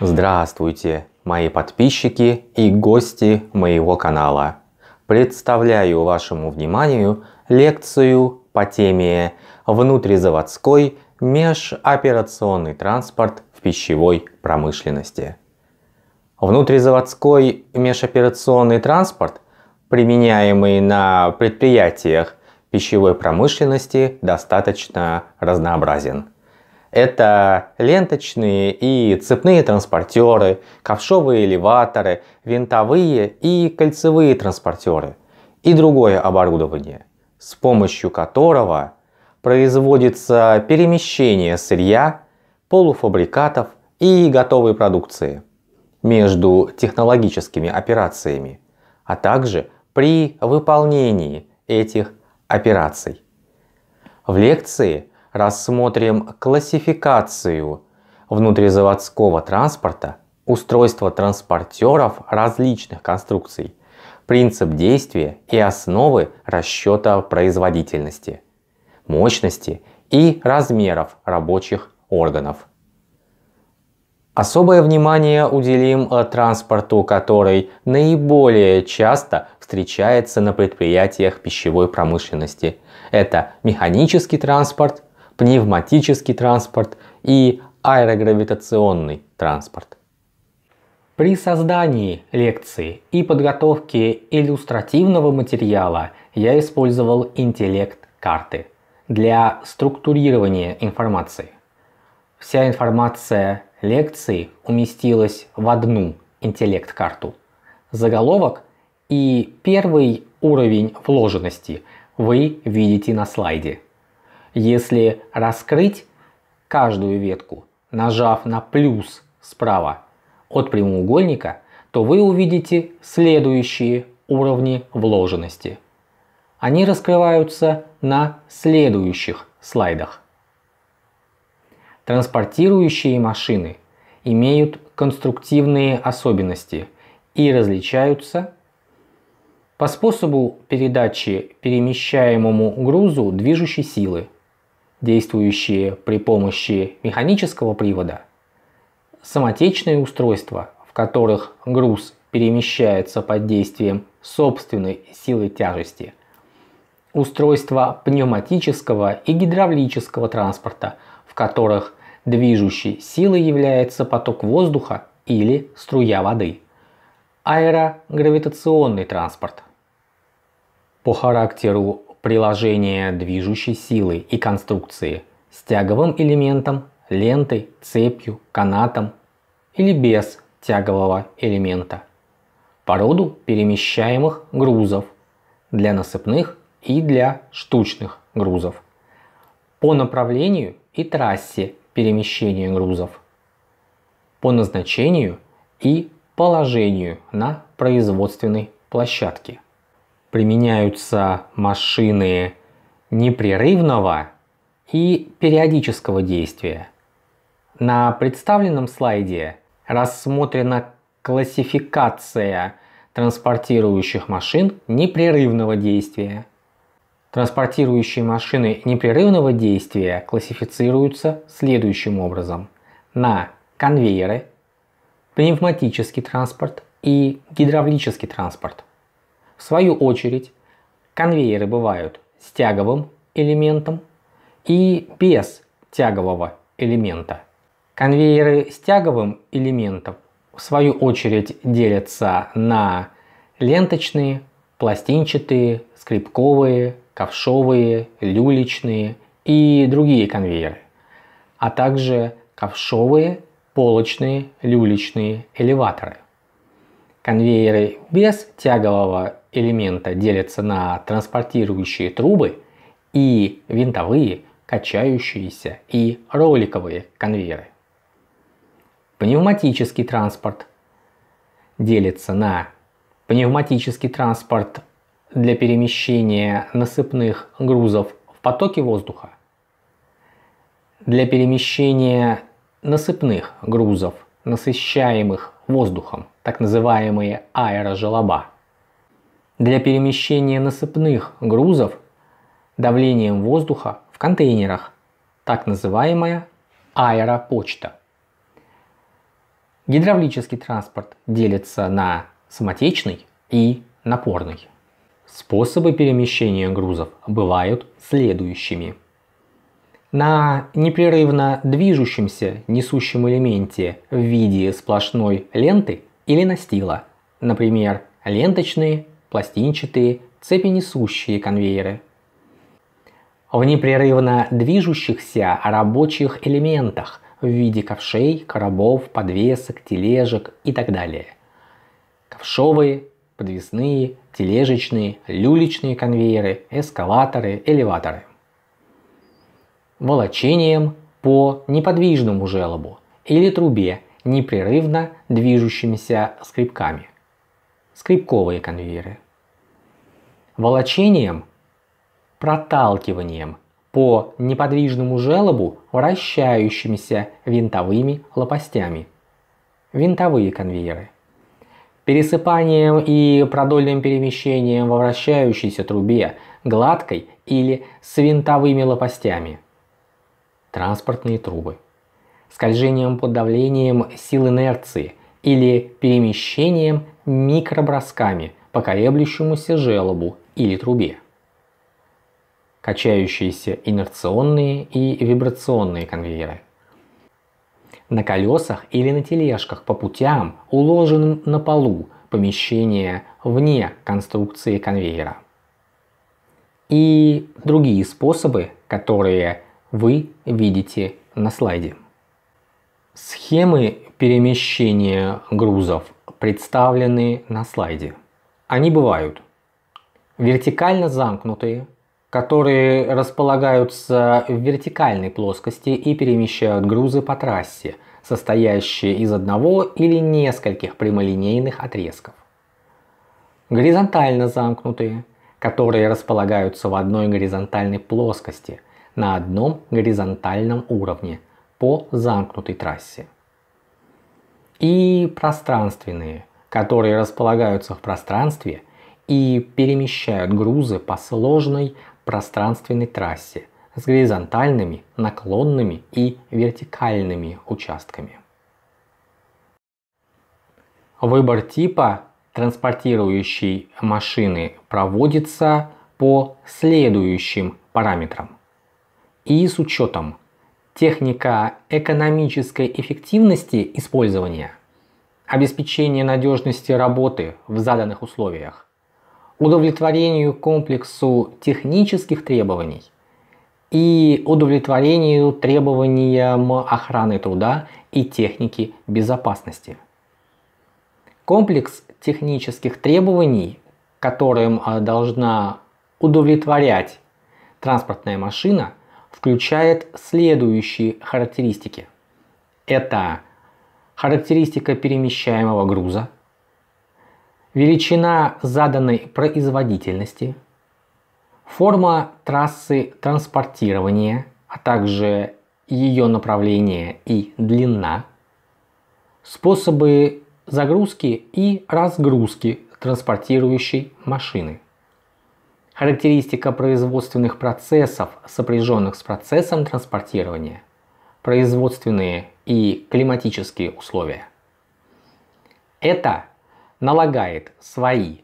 Здравствуйте, мои подписчики и гости моего канала. Представляю вашему вниманию лекцию по теме «Внутризаводской межоперационный транспорт в пищевой промышленности». Внутризаводской межоперационный транспорт, применяемый на предприятиях пищевой промышленности, достаточно разнообразен. Это ленточные и цепные транспортеры, ковшовые элеваторы, винтовые и кольцевые транспортеры и другое оборудование, с помощью которого производится перемещение сырья, полуфабрикатов и готовой продукции между технологическими операциями, а также при выполнении этих операций. В лекции рассмотрим классификацию внутризаводского транспорта, устройство транспортеров различных конструкций, принцип действия и основы расчета производительности, мощности и размеров рабочих органов. Особое внимание уделим транспорту, который наиболее часто встречается на предприятиях пищевой промышленности. Это механический транспорт, пневматический транспорт и аэрогравитационный транспорт. При создании лекции и подготовке иллюстративного материала я использовал интеллект карты для структурирования информации. Вся информация лекции уместилась в одну интеллект-карту. Заголовок и первый уровень вложенности вы видите на слайде. Если раскрыть каждую ветку, нажав на плюс справа от прямоугольника, то вы увидите следующие уровни вложенности. Они раскрываются на следующих слайдах. Транспортирующие машины имеют конструктивные особенности и различаются по способу передачи перемещаемому грузу движущей силы, действующие при помощи механического привода, самотечные устройства, в которых груз перемещается под действием собственной силы тяжести, устройства пневматического и гидравлического транспорта, в которых движущей силой является поток воздуха или струя воды, аэрогравитационный транспорт. По характеру приложение движущей силы и конструкции с тяговым элементом, лентой, цепью, канатом или без тягового элемента, породу перемещаемых грузов для насыпных и для штучных грузов, по направлению и трассе перемещения грузов, по назначению и положению на производственной площадке применяются машины непрерывного и периодического действия. На представленном слайде рассмотрена классификация транспортирующих машин непрерывного действия. Транспортирующие машины непрерывного действия классифицируются следующим образом. На конвейеры, пневматический транспорт и гидравлический транспорт – в свою очередь, конвейеры бывают с тяговым элементом и без тягового элемента. Конвейеры с тяговым элементом в свою очередь делятся на ленточные, пластинчатые, скрипковые, ковшовые, люлечные и другие конвейеры, а также ковшовые, полочные, люлечные элеваторы. Конвейеры без тягового элемента делятся на транспортирующие трубы и винтовые, качающиеся и роликовые конвейеры. Пневматический транспорт делится на пневматический транспорт для перемещения насыпных грузов в потоке воздуха, для перемещения насыпных грузов, насыщаемых воздухом, так называемые аэрожелоба. Для перемещения насыпных грузов давлением воздуха в контейнерах, так называемая аэропочта. Гидравлический транспорт делится на самотечный и напорный. Способы перемещения грузов бывают следующими. На непрерывно движущемся несущем элементе в виде сплошной ленты или настила, например, ленточные, пластинчатые, цепенесущие конвейеры. В непрерывно движущихся рабочих элементах в виде ковшей, коробов, подвесок, тележек и так далее. Ковшовые, подвесные, тележечные, люлечные конвейеры, эскалаторы, элеваторы. Волочением по неподвижному желобу или трубе непрерывно движущимися скрипками, скрипковые конвейеры. Волочением, проталкиванием по неподвижному желобу вращающимися винтовыми лопастями. Винтовые конвейеры. Пересыпанием и продольным перемещением во вращающейся трубе, гладкой или с винтовыми лопастями. Транспортные трубы скольжением под давлением сил инерции или перемещением микробросками по колеблющемуся желобу или трубе. Качающиеся инерционные и вибрационные конвейеры. На колесах или на тележках по путям, уложенным на полу, помещения вне конструкции конвейера. И другие способы, которые вы видите на слайде. Схемы перемещения грузов представлены на слайде. Они бывают вертикально замкнутые, которые располагаются в вертикальной плоскости и перемещают грузы по трассе, состоящие из одного или нескольких прямолинейных отрезков. Горизонтально замкнутые, которые располагаются в одной горизонтальной плоскости на одном горизонтальном уровне – по замкнутой трассе. И пространственные, которые располагаются в пространстве и перемещают грузы по сложной пространственной трассе с горизонтальными, наклонными и вертикальными участками. Выбор типа транспортирующей машины проводится по следующим параметрам и с учетом техника экономической эффективности использования, обеспечение надежности работы в заданных условиях, удовлетворению комплексу технических требований и удовлетворению требованиям охраны труда и техники безопасности. Комплекс технических требований, которым а, должна удовлетворять транспортная машина – включает следующие характеристики. Это характеристика перемещаемого груза, величина заданной производительности, форма трассы транспортирования, а также ее направление и длина, способы загрузки и разгрузки транспортирующей машины. Характеристика производственных процессов, сопряженных с процессом транспортирования. Производственные и климатические условия. Это налагает свои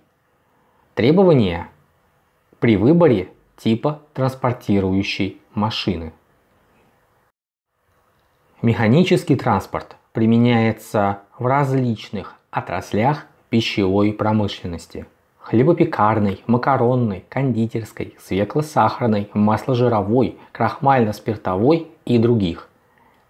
требования при выборе типа транспортирующей машины. Механический транспорт применяется в различных отраслях пищевой промышленности – хлебопекарной, макаронной, кондитерской, свекло-сахарной, масложировой, крахмально-спиртовой и других.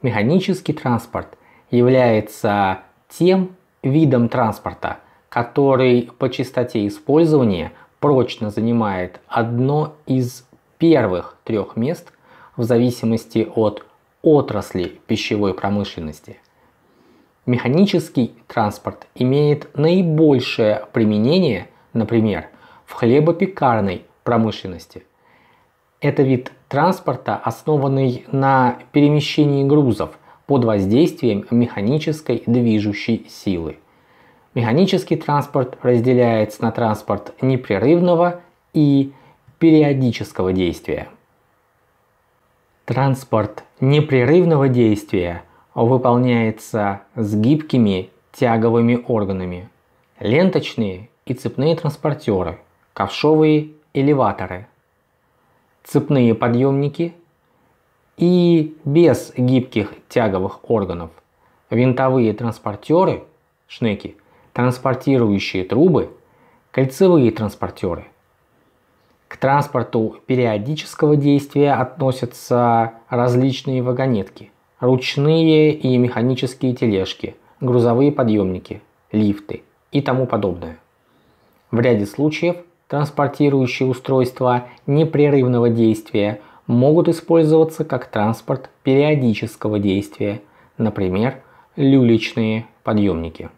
Механический транспорт является тем видом транспорта, который по частоте использования прочно занимает одно из первых трех мест в зависимости от отрасли пищевой промышленности. Механический транспорт имеет наибольшее применение например, в хлебопекарной промышленности. Это вид транспорта, основанный на перемещении грузов под воздействием механической движущей силы. Механический транспорт разделяется на транспорт непрерывного и периодического действия. Транспорт непрерывного действия выполняется с гибкими тяговыми органами. Ленточные и цепные транспортеры, ковшовые элеваторы, цепные подъемники и без гибких тяговых органов винтовые транспортеры, шнеки, транспортирующие трубы, кольцевые транспортеры. К транспорту периодического действия относятся различные вагонетки, ручные и механические тележки, грузовые подъемники, лифты и тому подобное. В ряде случаев транспортирующие устройства непрерывного действия могут использоваться как транспорт периодического действия, например, люлечные подъемники.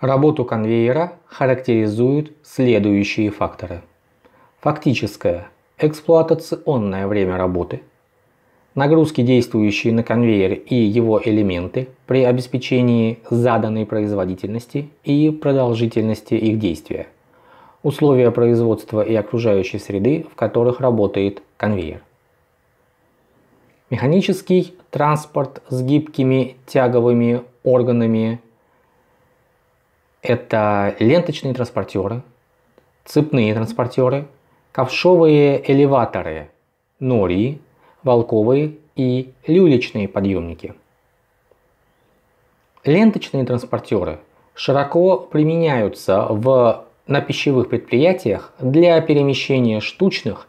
Работу конвейера характеризуют следующие факторы. Фактическое эксплуатационное время работы – Нагрузки, действующие на конвейер и его элементы при обеспечении заданной производительности и продолжительности их действия. Условия производства и окружающей среды, в которых работает конвейер. Механический транспорт с гибкими тяговыми органами – это ленточные транспортеры, цепные транспортеры, ковшовые элеваторы, нори, волковые и люлечные подъемники. Ленточные транспортеры широко применяются в, на пищевых предприятиях для перемещения штучных,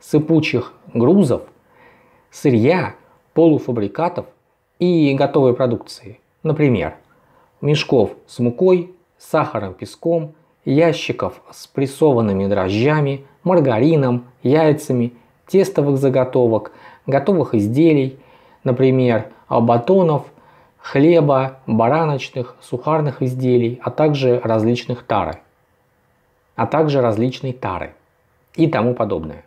сыпучих грузов, сырья, полуфабрикатов и готовой продукции, например, мешков с мукой, сахаром, песком, ящиков с прессованными дрожжами, маргарином, яйцами – тестовых заготовок, готовых изделий, например, батонов, хлеба, бараночных, сухарных изделий, а также различных тары, а также различной тары и тому подобное.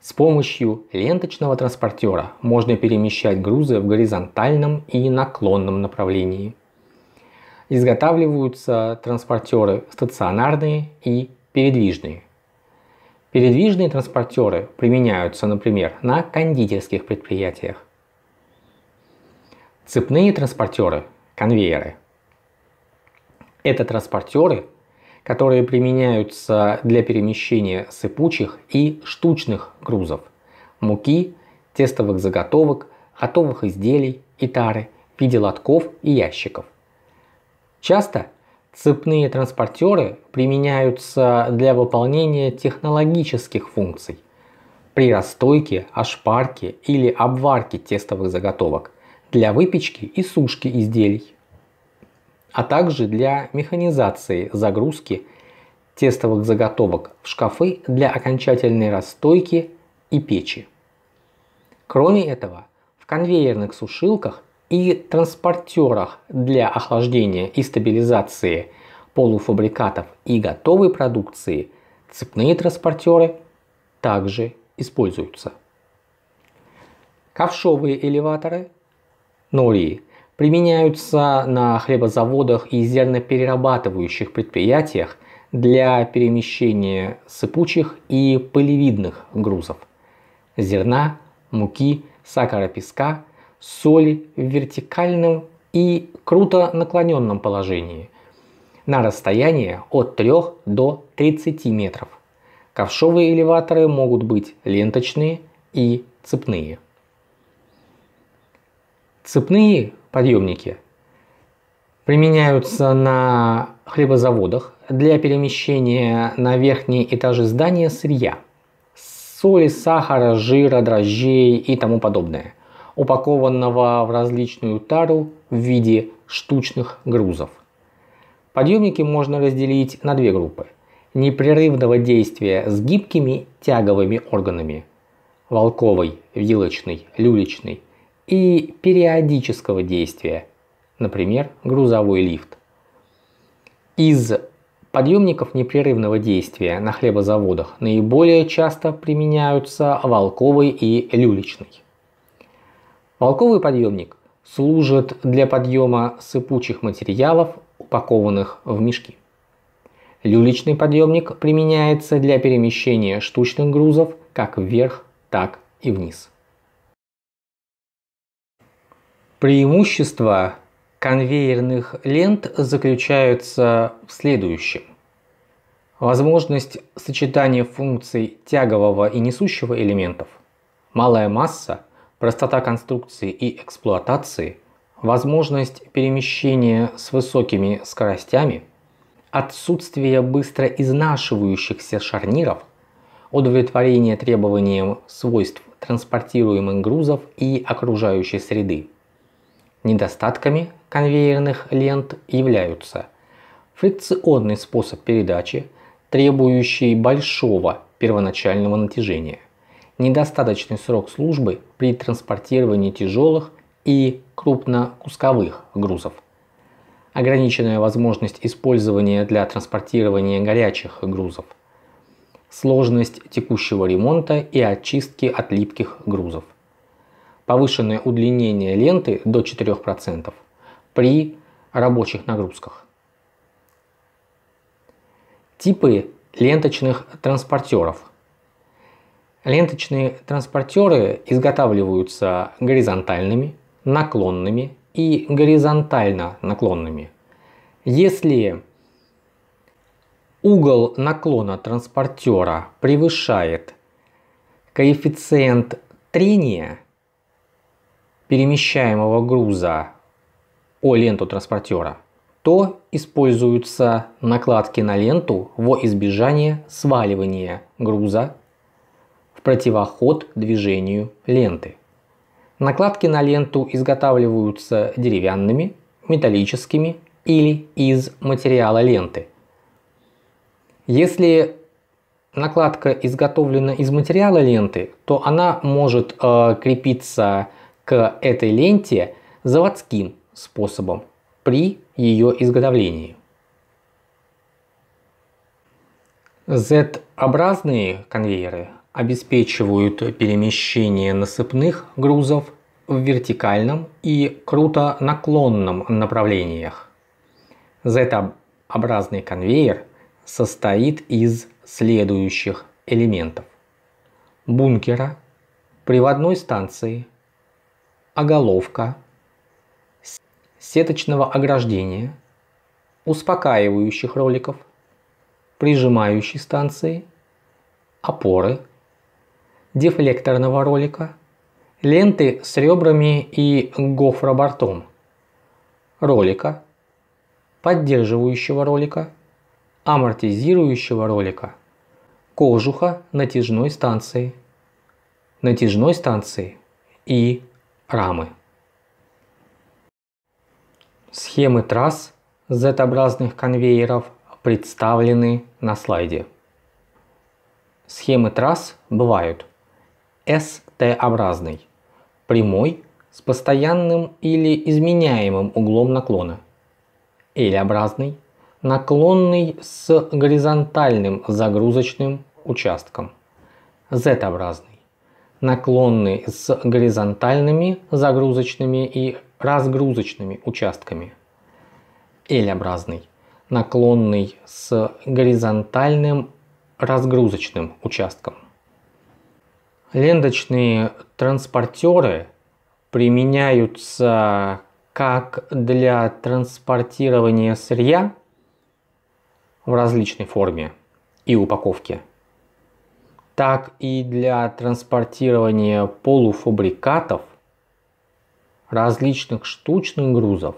С помощью ленточного транспортера можно перемещать грузы в горизонтальном и наклонном направлении. Изготавливаются транспортеры стационарные и передвижные. Передвижные транспортеры применяются, например, на кондитерских предприятиях. Цепные транспортеры – конвейеры. Это транспортеры, которые применяются для перемещения сыпучих и штучных грузов – муки, тестовых заготовок, готовых изделий и тары в виде лотков и ящиков. Часто Цепные транспортеры применяются для выполнения технологических функций. При расстойке, ошпарке или обварке тестовых заготовок для выпечки и сушки изделий, а также для механизации загрузки тестовых заготовок в шкафы для окончательной расстойки и печи. Кроме этого, в конвейерных сушилках и транспортерах для охлаждения и стабилизации полуфабрикатов и готовой продукции цепные транспортеры также используются. Ковшовые элеваторы, нори применяются на хлебозаводах и зерноперерабатывающих предприятиях для перемещения сыпучих и пылевидных грузов – зерна, муки, сахара песка – соли в вертикальном и круто наклоненном положении на расстоянии от 3 до 30 метров. Ковшовые элеваторы могут быть ленточные и цепные. Цепные подъемники применяются на хлебозаводах для перемещения на верхние этажи здания сырья, соли, сахара, жира, дрожжей и тому подобное – упакованного в различную тару в виде штучных грузов. Подъемники можно разделить на две группы. Непрерывного действия с гибкими тяговыми органами – (волковый, вилочный, люлечный) и периодического действия, например, грузовой лифт. Из подъемников непрерывного действия на хлебозаводах наиболее часто применяются волковый и люлечный. Волковый подъемник служит для подъема сыпучих материалов, упакованных в мешки. Люлечный подъемник применяется для перемещения штучных грузов как вверх, так и вниз. Преимущества конвейерных лент заключаются в следующем. Возможность сочетания функций тягового и несущего элементов, малая масса – простота конструкции и эксплуатации, возможность перемещения с высокими скоростями, отсутствие быстро изнашивающихся шарниров, удовлетворение требованиям свойств транспортируемых грузов и окружающей среды. Недостатками конвейерных лент являются фрикционный способ передачи, требующий большого первоначального натяжения, недостаточный срок службы при транспортировании тяжелых и крупнокусковых грузов, ограниченная возможность использования для транспортирования горячих грузов, сложность текущего ремонта и очистки от липких грузов, повышенное удлинение ленты до 4% при рабочих нагрузках. Типы ленточных транспортеров – Ленточные транспортеры изготавливаются горизонтальными, наклонными и горизонтально наклонными. Если угол наклона транспортера превышает коэффициент трения перемещаемого груза о ленту транспортера, то используются накладки на ленту во избежание сваливания груза противоход движению ленты. Накладки на ленту изготавливаются деревянными, металлическими или из материала ленты. Если накладка изготовлена из материала ленты, то она может э, крепиться к этой ленте заводским способом при ее изготовлении. Z-образные конвейеры обеспечивают перемещение насыпных грузов в вертикальном и круто наклонном направлениях. Z-образный конвейер состоит из следующих элементов. Бункера, приводной станции, оголовка, сеточного ограждения, успокаивающих роликов, прижимающей станции, опоры – дефлекторного ролика, ленты с ребрами и гофробортом, ролика, поддерживающего ролика, амортизирующего ролика, кожуха натяжной станции, натяжной станции и рамы. Схемы трасс Z-образных конвейеров представлены на слайде. Схемы трасс бывают ST-образный, прямой с постоянным или изменяемым углом наклона. L-образный, наклонный с горизонтальным загрузочным участком. Z-образный, наклонный с горизонтальными загрузочными и разгрузочными участками. L-образный, наклонный с горизонтальным разгрузочным участком. Ленточные транспортеры применяются как для транспортирования сырья в различной форме и упаковке, так и для транспортирования полуфабрикатов, различных штучных грузов,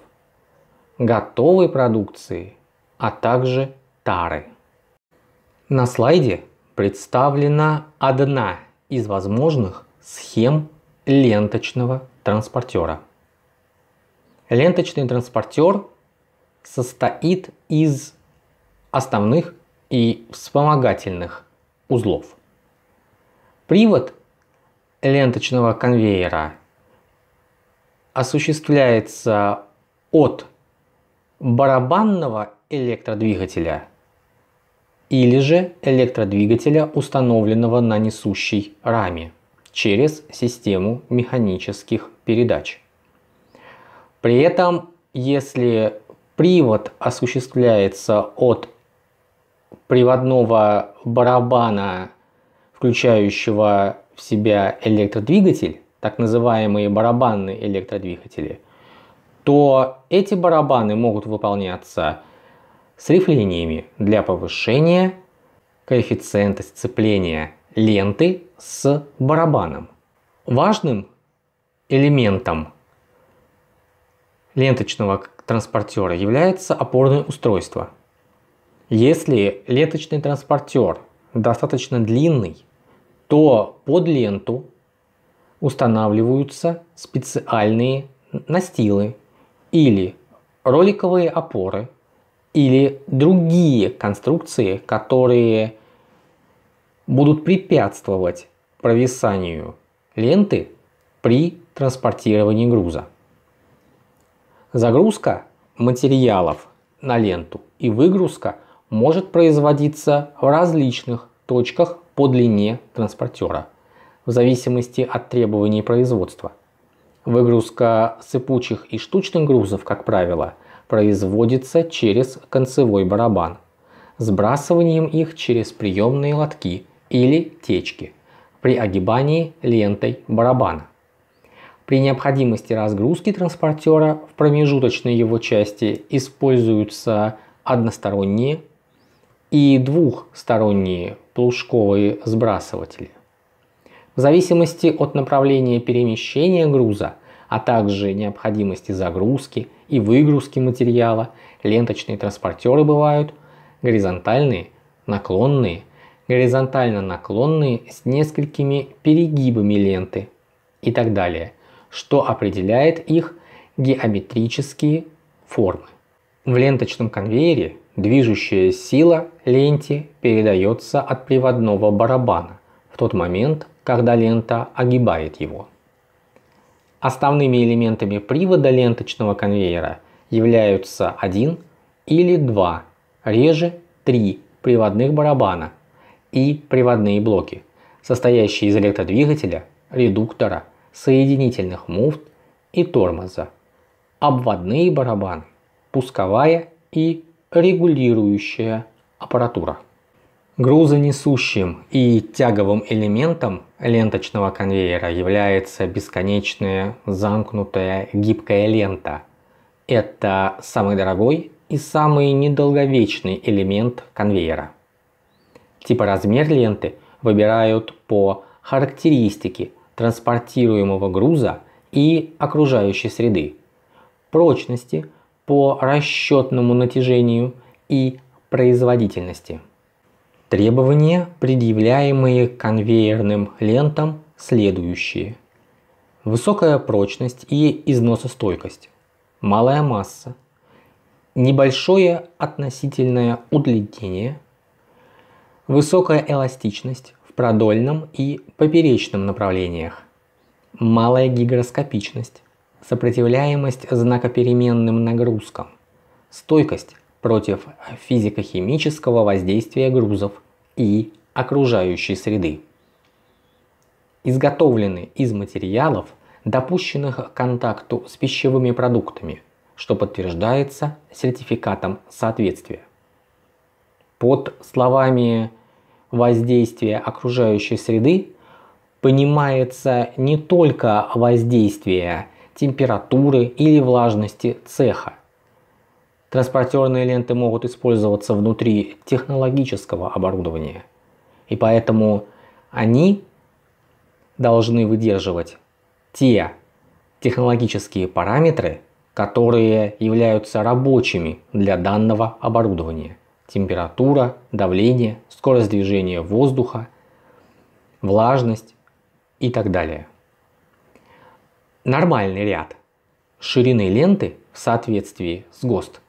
готовой продукции, а также тары. На слайде представлена одна из возможных схем ленточного транспортера. Ленточный транспортер состоит из основных и вспомогательных узлов. Привод ленточного конвейера осуществляется от барабанного электродвигателя или же электродвигателя, установленного на несущей раме через систему механических передач. При этом, если привод осуществляется от приводного барабана, включающего в себя электродвигатель, так называемые барабанные электродвигатели, то эти барабаны могут выполняться с рифлениями для повышения коэффициента сцепления ленты с барабаном. Важным элементом ленточного транспортера является опорное устройство. Если ленточный транспортер достаточно длинный, то под ленту устанавливаются специальные настилы или роликовые опоры – или другие конструкции, которые будут препятствовать провисанию ленты при транспортировании груза. Загрузка материалов на ленту и выгрузка может производиться в различных точках по длине транспортера, в зависимости от требований производства. Выгрузка сыпучих и штучных грузов, как правило, производится через концевой барабан, сбрасыванием их через приемные лотки или течки при огибании лентой барабана. При необходимости разгрузки транспортера в промежуточной его части используются односторонние и двухсторонние плужковые сбрасыватели. В зависимости от направления перемещения груза а также необходимости загрузки и выгрузки материала, ленточные транспортеры бывают горизонтальные, наклонные, горизонтально-наклонные с несколькими перегибами ленты и так далее, что определяет их геометрические формы. В ленточном конвейере движущая сила ленте передается от приводного барабана в тот момент, когда лента огибает его. Основными элементами привода ленточного конвейера являются один или два, реже три приводных барабана и приводные блоки, состоящие из электродвигателя, редуктора, соединительных муфт и тормоза, обводные барабаны, пусковая и регулирующая аппаратура. Грузонесущим и тяговым элементом ленточного конвейера является бесконечная замкнутая гибкая лента. Это самый дорогой и самый недолговечный элемент конвейера. Типа размер ленты выбирают по характеристике транспортируемого груза и окружающей среды, прочности по расчетному натяжению и производительности. Требования, предъявляемые конвейерным лентам, следующие. Высокая прочность и износостойкость. Малая масса. Небольшое относительное удлинение. Высокая эластичность в продольном и поперечном направлениях. Малая гигроскопичность. Сопротивляемость знакопеременным нагрузкам. Стойкость против физико-химического воздействия грузов и окружающей среды. Изготовлены из материалов, допущенных к контакту с пищевыми продуктами, что подтверждается сертификатом соответствия. Под словами «воздействие окружающей среды» понимается не только воздействие температуры или влажности цеха, Транспортерные ленты могут использоваться внутри технологического оборудования, и поэтому они должны выдерживать те технологические параметры, которые являются рабочими для данного оборудования. Температура, давление, скорость движения воздуха, влажность и так далее. Нормальный ряд ширины ленты в соответствии с ГОСТ –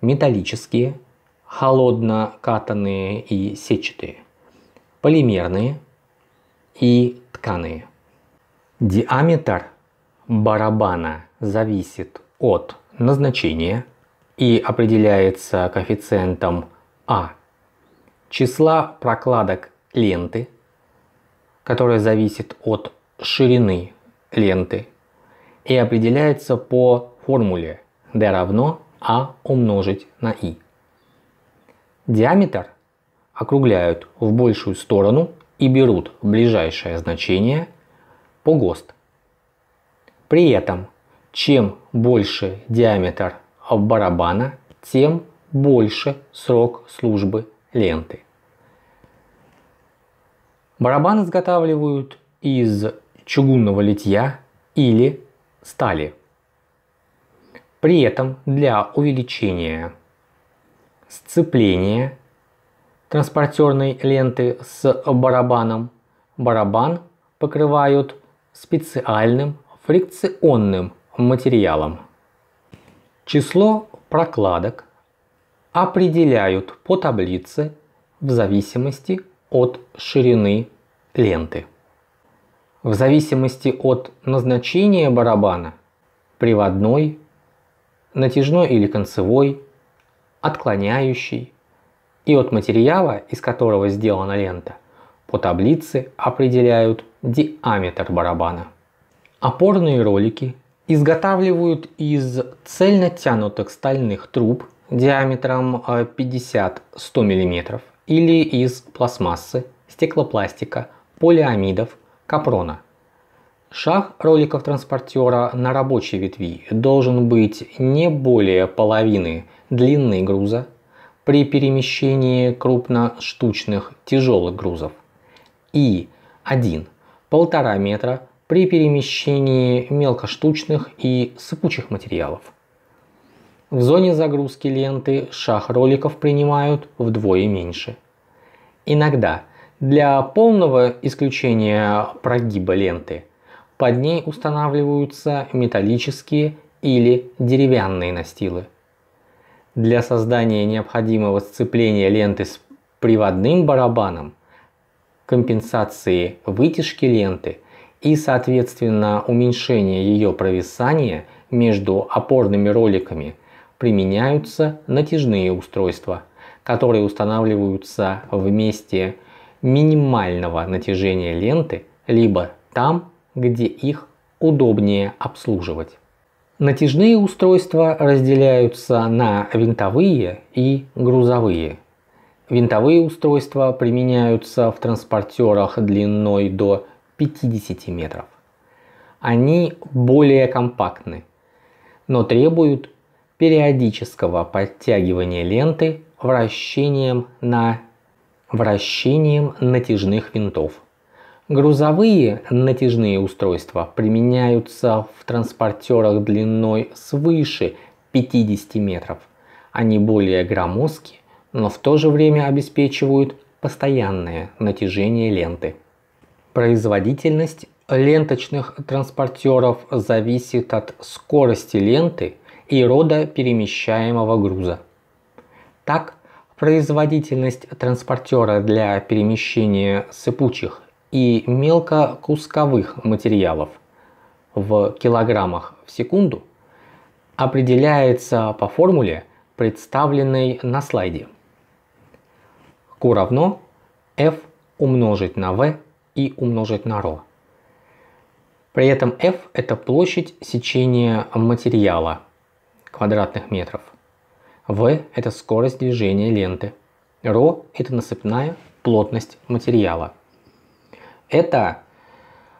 металлические, холодно катанные и сетчатые, полимерные и тканые. Диаметр барабана зависит от назначения и определяется коэффициентом А числа прокладок ленты, которая зависит от ширины ленты и определяется по формуле D равно а умножить на и. Диаметр округляют в большую сторону и берут ближайшее значение по ГОСТ. При этом, чем больше диаметр барабана, тем больше срок службы ленты. Барабан изготавливают из чугунного литья или стали – при этом для увеличения сцепления транспортерной ленты с барабаном барабан покрывают специальным фрикционным материалом. Число прокладок определяют по таблице в зависимости от ширины ленты. В зависимости от назначения барабана приводной натяжной или концевой, отклоняющий и от материала, из которого сделана лента, по таблице определяют диаметр барабана. Опорные ролики изготавливают из цельно тянутых стальных труб диаметром 50-100 э, мм или из пластмассы, стеклопластика, полиамидов, капрона – Шаг роликов транспортера на рабочей ветви должен быть не более половины длины груза при перемещении крупноштучных тяжелых грузов и 1,5 метра при перемещении мелкоштучных и сыпучих материалов. В зоне загрузки ленты шаг роликов принимают вдвое меньше. Иногда для полного исключения прогиба ленты – под ней устанавливаются металлические или деревянные настилы. Для создания необходимого сцепления ленты с приводным барабаном, компенсации вытяжки ленты и, соответственно, уменьшения ее провисания между опорными роликами применяются натяжные устройства, которые устанавливаются в месте минимального натяжения ленты либо там, где их удобнее обслуживать. Натяжные устройства разделяются на винтовые и грузовые. Винтовые устройства применяются в транспортерах длиной до 50 метров. Они более компактны, но требуют периодического подтягивания ленты вращением на вращением натяжных винтов. Грузовые натяжные устройства применяются в транспортерах длиной свыше 50 метров. Они более громоздкие, но в то же время обеспечивают постоянное натяжение ленты. Производительность ленточных транспортеров зависит от скорости ленты и рода перемещаемого груза. Так, производительность транспортера для перемещения сыпучих и мелкокусковых материалов в килограммах в секунду определяется по формуле, представленной на слайде. Q равно F умножить на V и умножить на ρ. При этом F – это площадь сечения материала квадратных метров. V – это скорость движения ленты. ρ – это насыпная плотность материала – это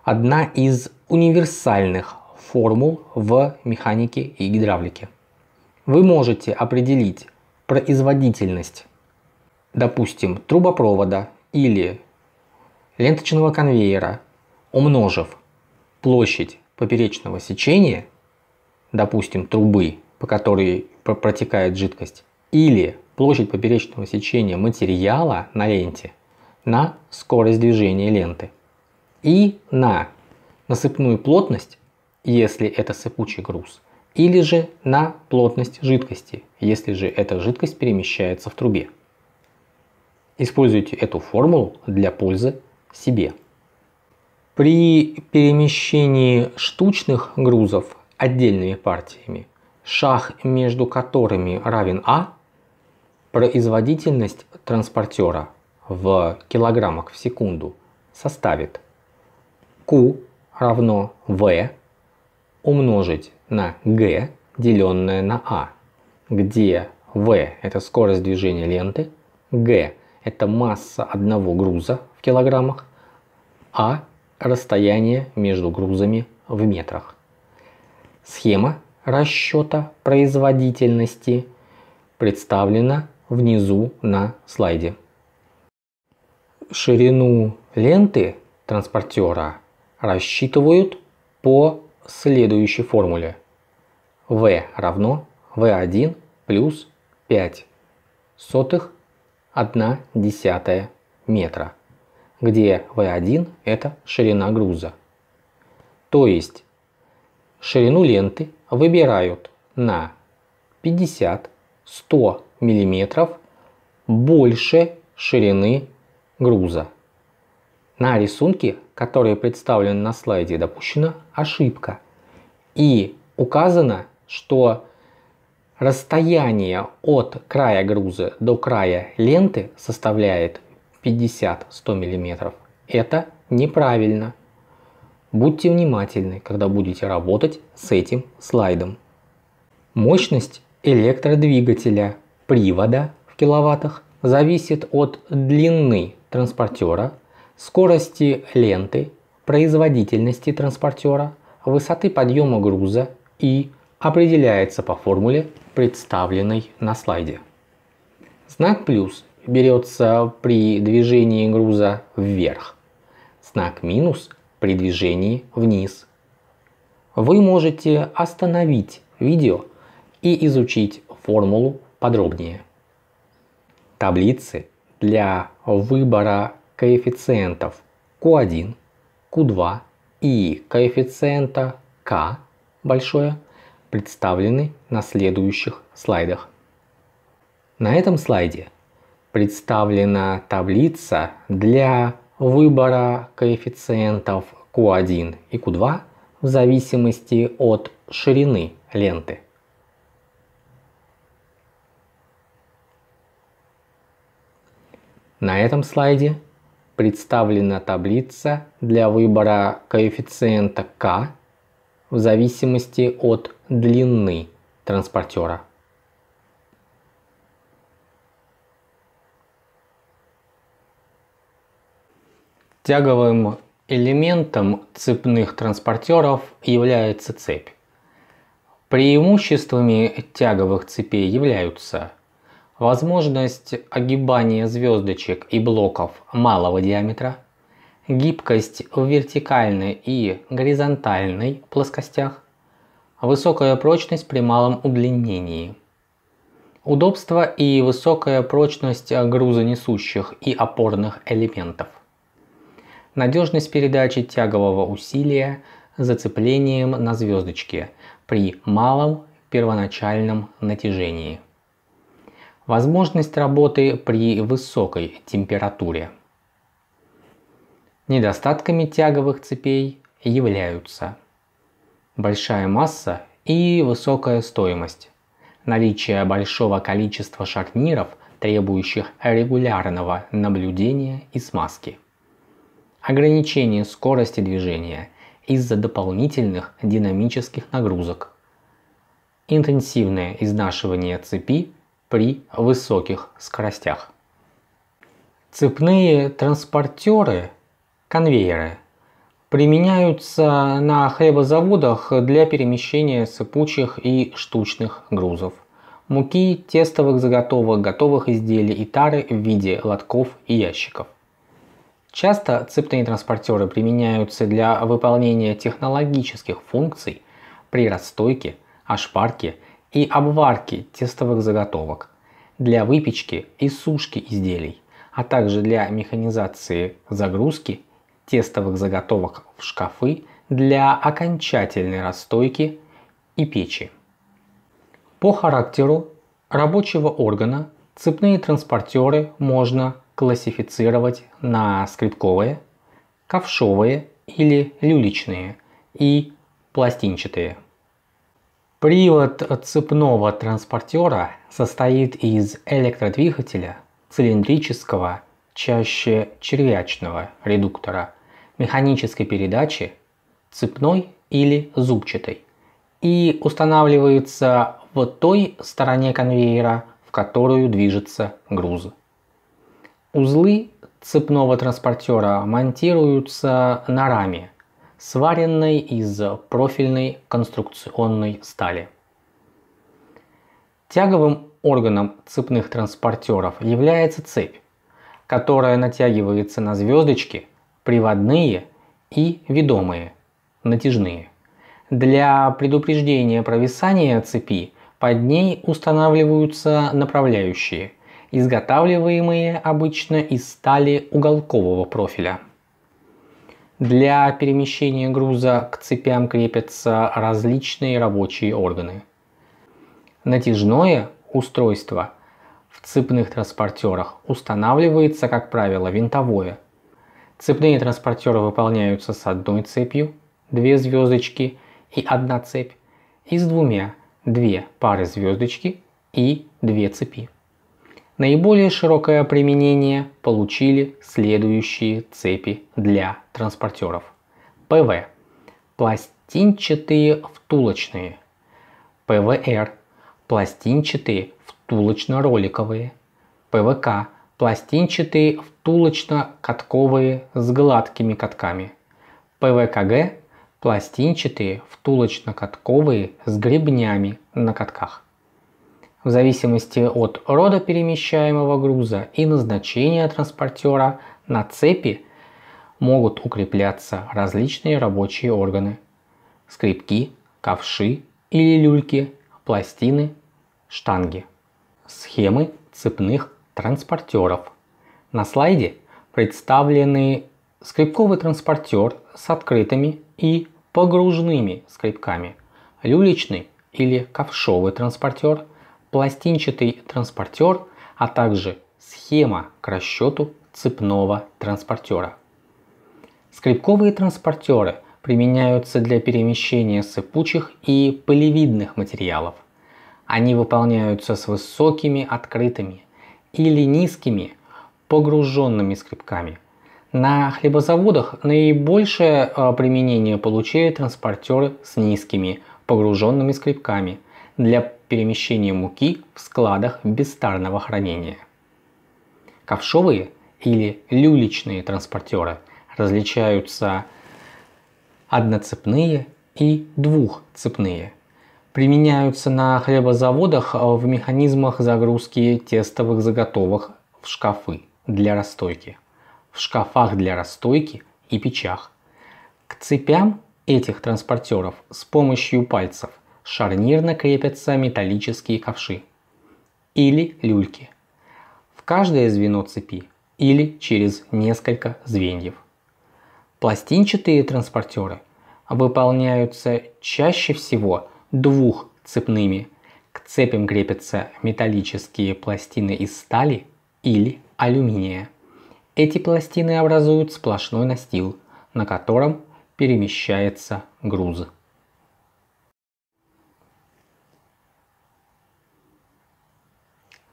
одна из универсальных формул в механике и гидравлике. Вы можете определить производительность, допустим, трубопровода или ленточного конвейера, умножив площадь поперечного сечения, допустим, трубы, по которой протекает жидкость, или площадь поперечного сечения материала на ленте на скорость движения ленты и на насыпную плотность, если это сыпучий груз, или же на плотность жидкости, если же эта жидкость перемещается в трубе. Используйте эту формулу для пользы себе. При перемещении штучных грузов отдельными партиями, шаг между которыми равен А, производительность транспортера в килограммах в секунду составит Q равно V умножить на G, деленное на А, где V – это скорость движения ленты, G – это масса одного груза в килограммах, А – расстояние между грузами в метрах. Схема расчета производительности представлена внизу на слайде. Ширину ленты транспортера – рассчитывают по следующей формуле. V равно V1 плюс 5 сотых 1 десятая метра, где V1 это ширина груза. То есть ширину ленты выбирают на 50-100 миллиметров больше ширины груза. На рисунке которые представлены на слайде, допущена ошибка. И указано, что расстояние от края груза до края ленты составляет 50-100 мм. Это неправильно. Будьте внимательны, когда будете работать с этим слайдом. Мощность электродвигателя привода в киловаттах зависит от длины транспортера скорости ленты, производительности транспортера, высоты подъема груза и определяется по формуле, представленной на слайде. Знак «плюс» берется при движении груза вверх, знак «минус» при движении вниз. Вы можете остановить видео и изучить формулу подробнее. Таблицы для выбора коэффициентов Q1, Q2 и коэффициента K большое представлены на следующих слайдах. На этом слайде представлена таблица для выбора коэффициентов Q1 и Q2 в зависимости от ширины ленты. На этом слайде представлена таблица для выбора коэффициента k в зависимости от длины транспортера. Тяговым элементом цепных транспортеров является цепь. Преимуществами тяговых цепей являются возможность огибания звездочек и блоков малого диаметра, гибкость в вертикальной и горизонтальной плоскостях, высокая прочность при малом удлинении. Удобство и высокая прочность грузонесущих и опорных элементов. Надежность передачи тягового усилия зацеплением на звездочке при малом первоначальном натяжении. Возможность работы при высокой температуре. Недостатками тяговых цепей являются большая масса и высокая стоимость, наличие большого количества шарниров, требующих регулярного наблюдения и смазки, ограничение скорости движения из-за дополнительных динамических нагрузок, интенсивное изнашивание цепи при высоких скоростях. Цепные транспортеры, конвейеры, применяются на хлебозаводах для перемещения сыпучих и штучных грузов, муки, тестовых заготовок, готовых изделий и тары в виде лотков и ящиков. Часто цепные транспортеры применяются для выполнения технологических функций при расстойке, ошпарке и обварки тестовых заготовок, для выпечки и сушки изделий, а также для механизации загрузки тестовых заготовок в шкафы для окончательной расстойки и печи. По характеру рабочего органа цепные транспортеры можно классифицировать на скрипковые, ковшовые или люличные и пластинчатые. Привод цепного транспортера состоит из электродвигателя, цилиндрического, чаще червячного редуктора, механической передачи, цепной или зубчатой, и устанавливается в той стороне конвейера, в которую движется груз. Узлы цепного транспортера монтируются на раме сваренной из профильной конструкционной стали. Тяговым органом цепных транспортеров является цепь, которая натягивается на звездочки, приводные и ведомые, натяжные. Для предупреждения провисания цепи под ней устанавливаются направляющие, изготавливаемые обычно из стали уголкового профиля. Для перемещения груза к цепям крепятся различные рабочие органы. Натяжное устройство в цепных транспортерах устанавливается, как правило, винтовое. Цепные транспортеры выполняются с одной цепью, две звездочки и одна цепь, и с двумя, две пары звездочки и две цепи. Наиболее широкое применение получили следующие цепи для транспортеров. ПВ – пластинчатые втулочные. ПВР – пластинчатые втулочно-роликовые. ПВК – пластинчатые втулочно-катковые с гладкими катками. ПВКГ – пластинчатые втулочно-катковые с гребнями на катках в зависимости от рода перемещаемого груза и назначения транспортера на цепи могут укрепляться различные рабочие органы – скрипки, ковши или люльки, пластины, штанги. Схемы цепных транспортеров. На слайде представлены скрипковый транспортер с открытыми и погружными скрипками, люлечный или ковшовый транспортер – пластинчатый транспортер, а также схема к расчету цепного транспортера. Скребковые транспортеры применяются для перемещения сыпучих и полевидных материалов. Они выполняются с высокими открытыми или низкими погруженными скребками. На хлебозаводах наибольшее а, применение получили транспортеры с низкими погруженными скребками для перемещение муки в складах бестарного хранения. Ковшовые или люлечные транспортеры различаются одноцепные и двухцепные. Применяются на хлебозаводах а в механизмах загрузки тестовых заготовок в шкафы для расстойки, в шкафах для расстойки и печах. К цепям этих транспортеров с помощью пальцев шарнирно крепятся металлические ковши или люльки в каждое звено цепи или через несколько звеньев. Пластинчатые транспортеры выполняются чаще всего двухцепными. К цепям крепятся металлические пластины из стали или алюминия. Эти пластины образуют сплошной настил, на котором перемещается груз.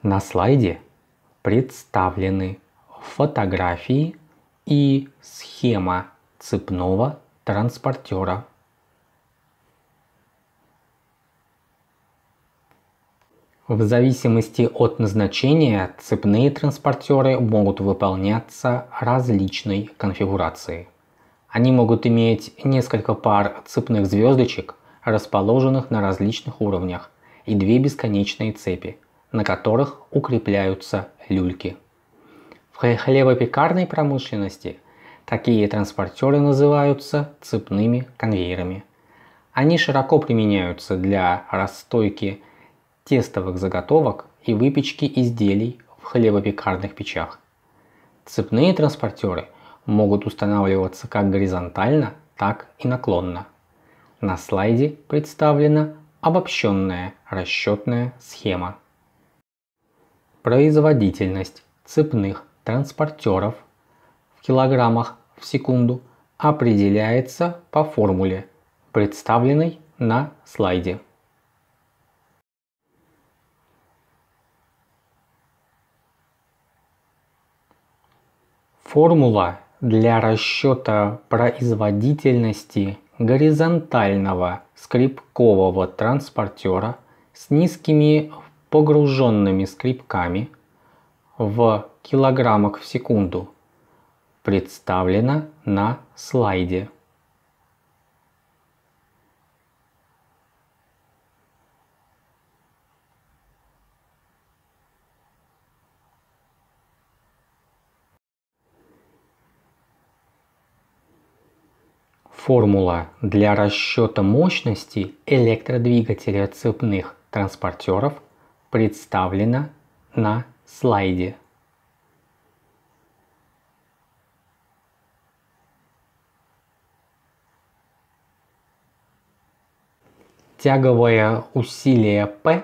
На слайде представлены фотографии и схема цепного транспортера. В зависимости от назначения цепные транспортеры могут выполняться различной конфигурации. Они могут иметь несколько пар цепных звездочек, расположенных на различных уровнях, и две бесконечные цепи – на которых укрепляются люльки. В хлебопекарной промышленности такие транспортеры называются цепными конвейерами. Они широко применяются для расстойки тестовых заготовок и выпечки изделий в хлебопекарных печах. Цепные транспортеры могут устанавливаться как горизонтально, так и наклонно. На слайде представлена обобщенная расчетная схема производительность цепных транспортеров в килограммах в секунду определяется по формуле, представленной на слайде. Формула для расчета производительности горизонтального скрипкового транспортера с низкими погруженными скрипками в килограммах в секунду представлена на слайде. Формула для расчета мощности электродвигателя цепных транспортеров представлена на слайде. Тяговое усилие P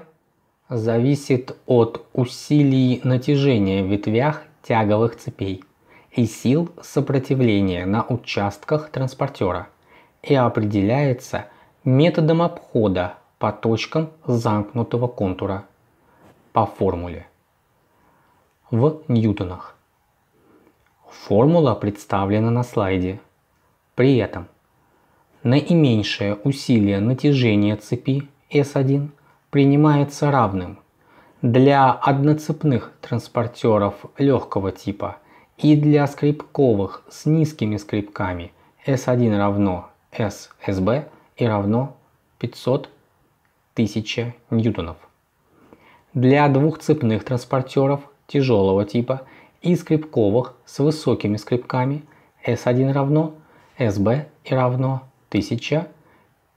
зависит от усилий натяжения в ветвях тяговых цепей и сил сопротивления на участках транспортера и определяется методом обхода по точкам замкнутого контура по формуле в ньютонах. Формула представлена на слайде. При этом наименьшее усилие натяжения цепи S1 принимается равным для одноцепных транспортеров легкого типа и для скрипковых с низкими скрипками S1 равно SSB и равно 500 тысяч ньютонов для двухцепных транспортеров тяжелого типа и скрипковых с высокими скрипками S1 равно SB и равно 1000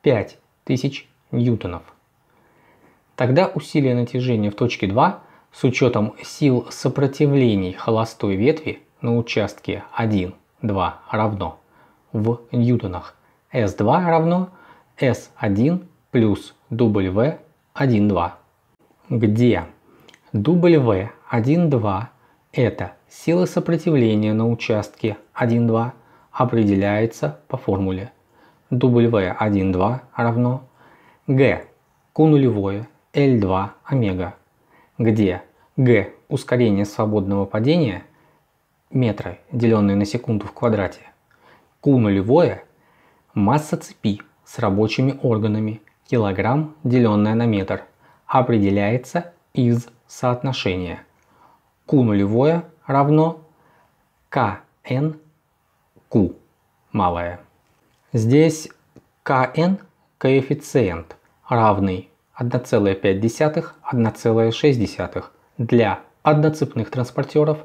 5000 ньютонов. Тогда усилие натяжения в точке 2 с учетом сил сопротивлений холостой ветви на участке 1, 2 равно в ньютонах S2 равно S1 плюс w 2 где W1,2 это сила сопротивления на участке 1,2 определяется по формуле W1,2 равно G Q нулевое L2 омега, где G ускорение свободного падения метры, деленные на секунду в квадрате, Q нулевое масса цепи с рабочими органами килограмм, деленная на метр – определяется из соотношения Q нулевое равно КН Q малое. Здесь КН коэффициент равный 1,5-1,6 для одноцепных транспортеров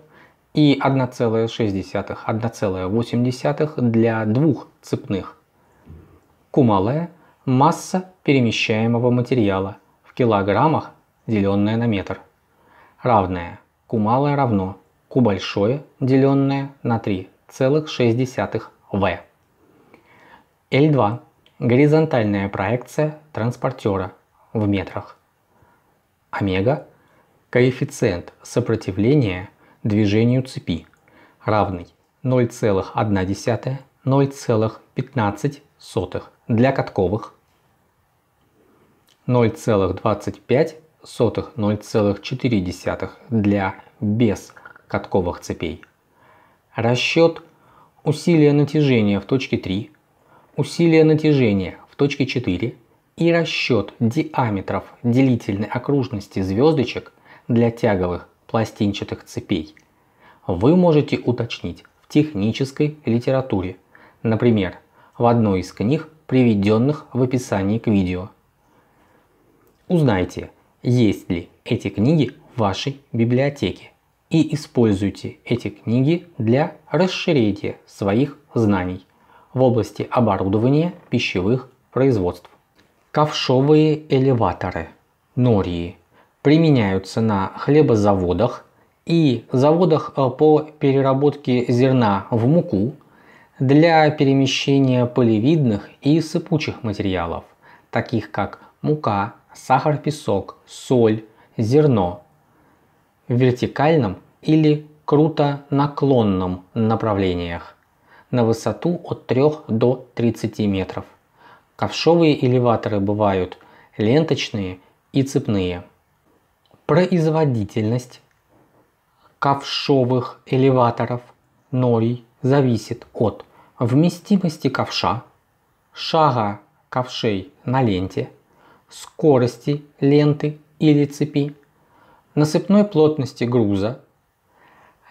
и 1,6-1,8 для двухцепных цепных. Q малая масса перемещаемого материала килограммах, деленное на метр. Равное. Q малое равно Q большое, деленное на 3,6 В. L2. Горизонтальная проекция транспортера в метрах. Омега. Коэффициент сопротивления движению цепи равный 0,1-0,15 для катковых 0,25, 0,4 для без катковых цепей. Расчет усилия натяжения в точке 3, усилия натяжения в точке 4 и расчет диаметров делительной окружности звездочек для тяговых пластинчатых цепей вы можете уточнить в технической литературе, например, в одной из книг, приведенных в описании к видео. Узнайте, есть ли эти книги в вашей библиотеке и используйте эти книги для расширения своих знаний в области оборудования пищевых производств. Ковшовые элеваторы, нории, применяются на хлебозаводах и заводах э, по переработке зерна в муку для перемещения полевидных и сыпучих материалов, таких как мука, сахар, песок, соль, зерно в вертикальном или круто наклонном направлениях на высоту от 3 до 30 метров. Ковшовые элеваторы бывают ленточные и цепные. Производительность ковшовых элеваторов норий зависит от вместимости ковша, шага ковшей на ленте – скорости ленты или цепи, насыпной плотности груза,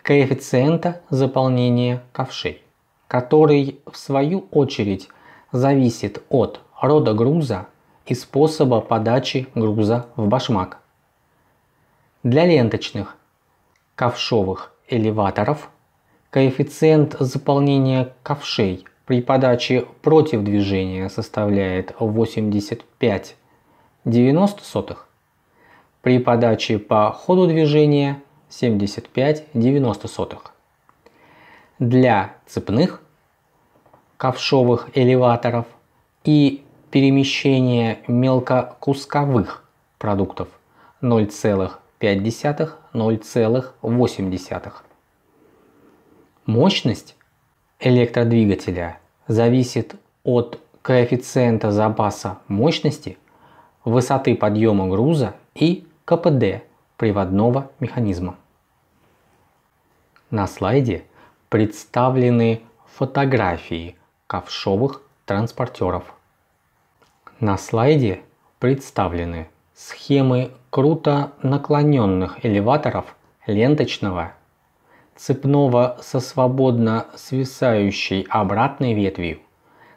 коэффициента заполнения ковшей, который в свою очередь зависит от рода груза и способа подачи груза в башмак. Для ленточных ковшовых элеваторов коэффициент заполнения ковшей при подаче против движения составляет 85 90 сотых. При подаче по ходу движения 75,90 сотых. Для цепных ковшовых элеваторов и перемещения мелкокусковых продуктов 0,5-0,8. Мощность электродвигателя зависит от коэффициента запаса мощности – высоты подъема груза и КПД приводного механизма. На слайде представлены фотографии ковшовых транспортеров. На слайде представлены схемы круто наклоненных элеваторов ленточного, цепного со свободно свисающей обратной ветвью,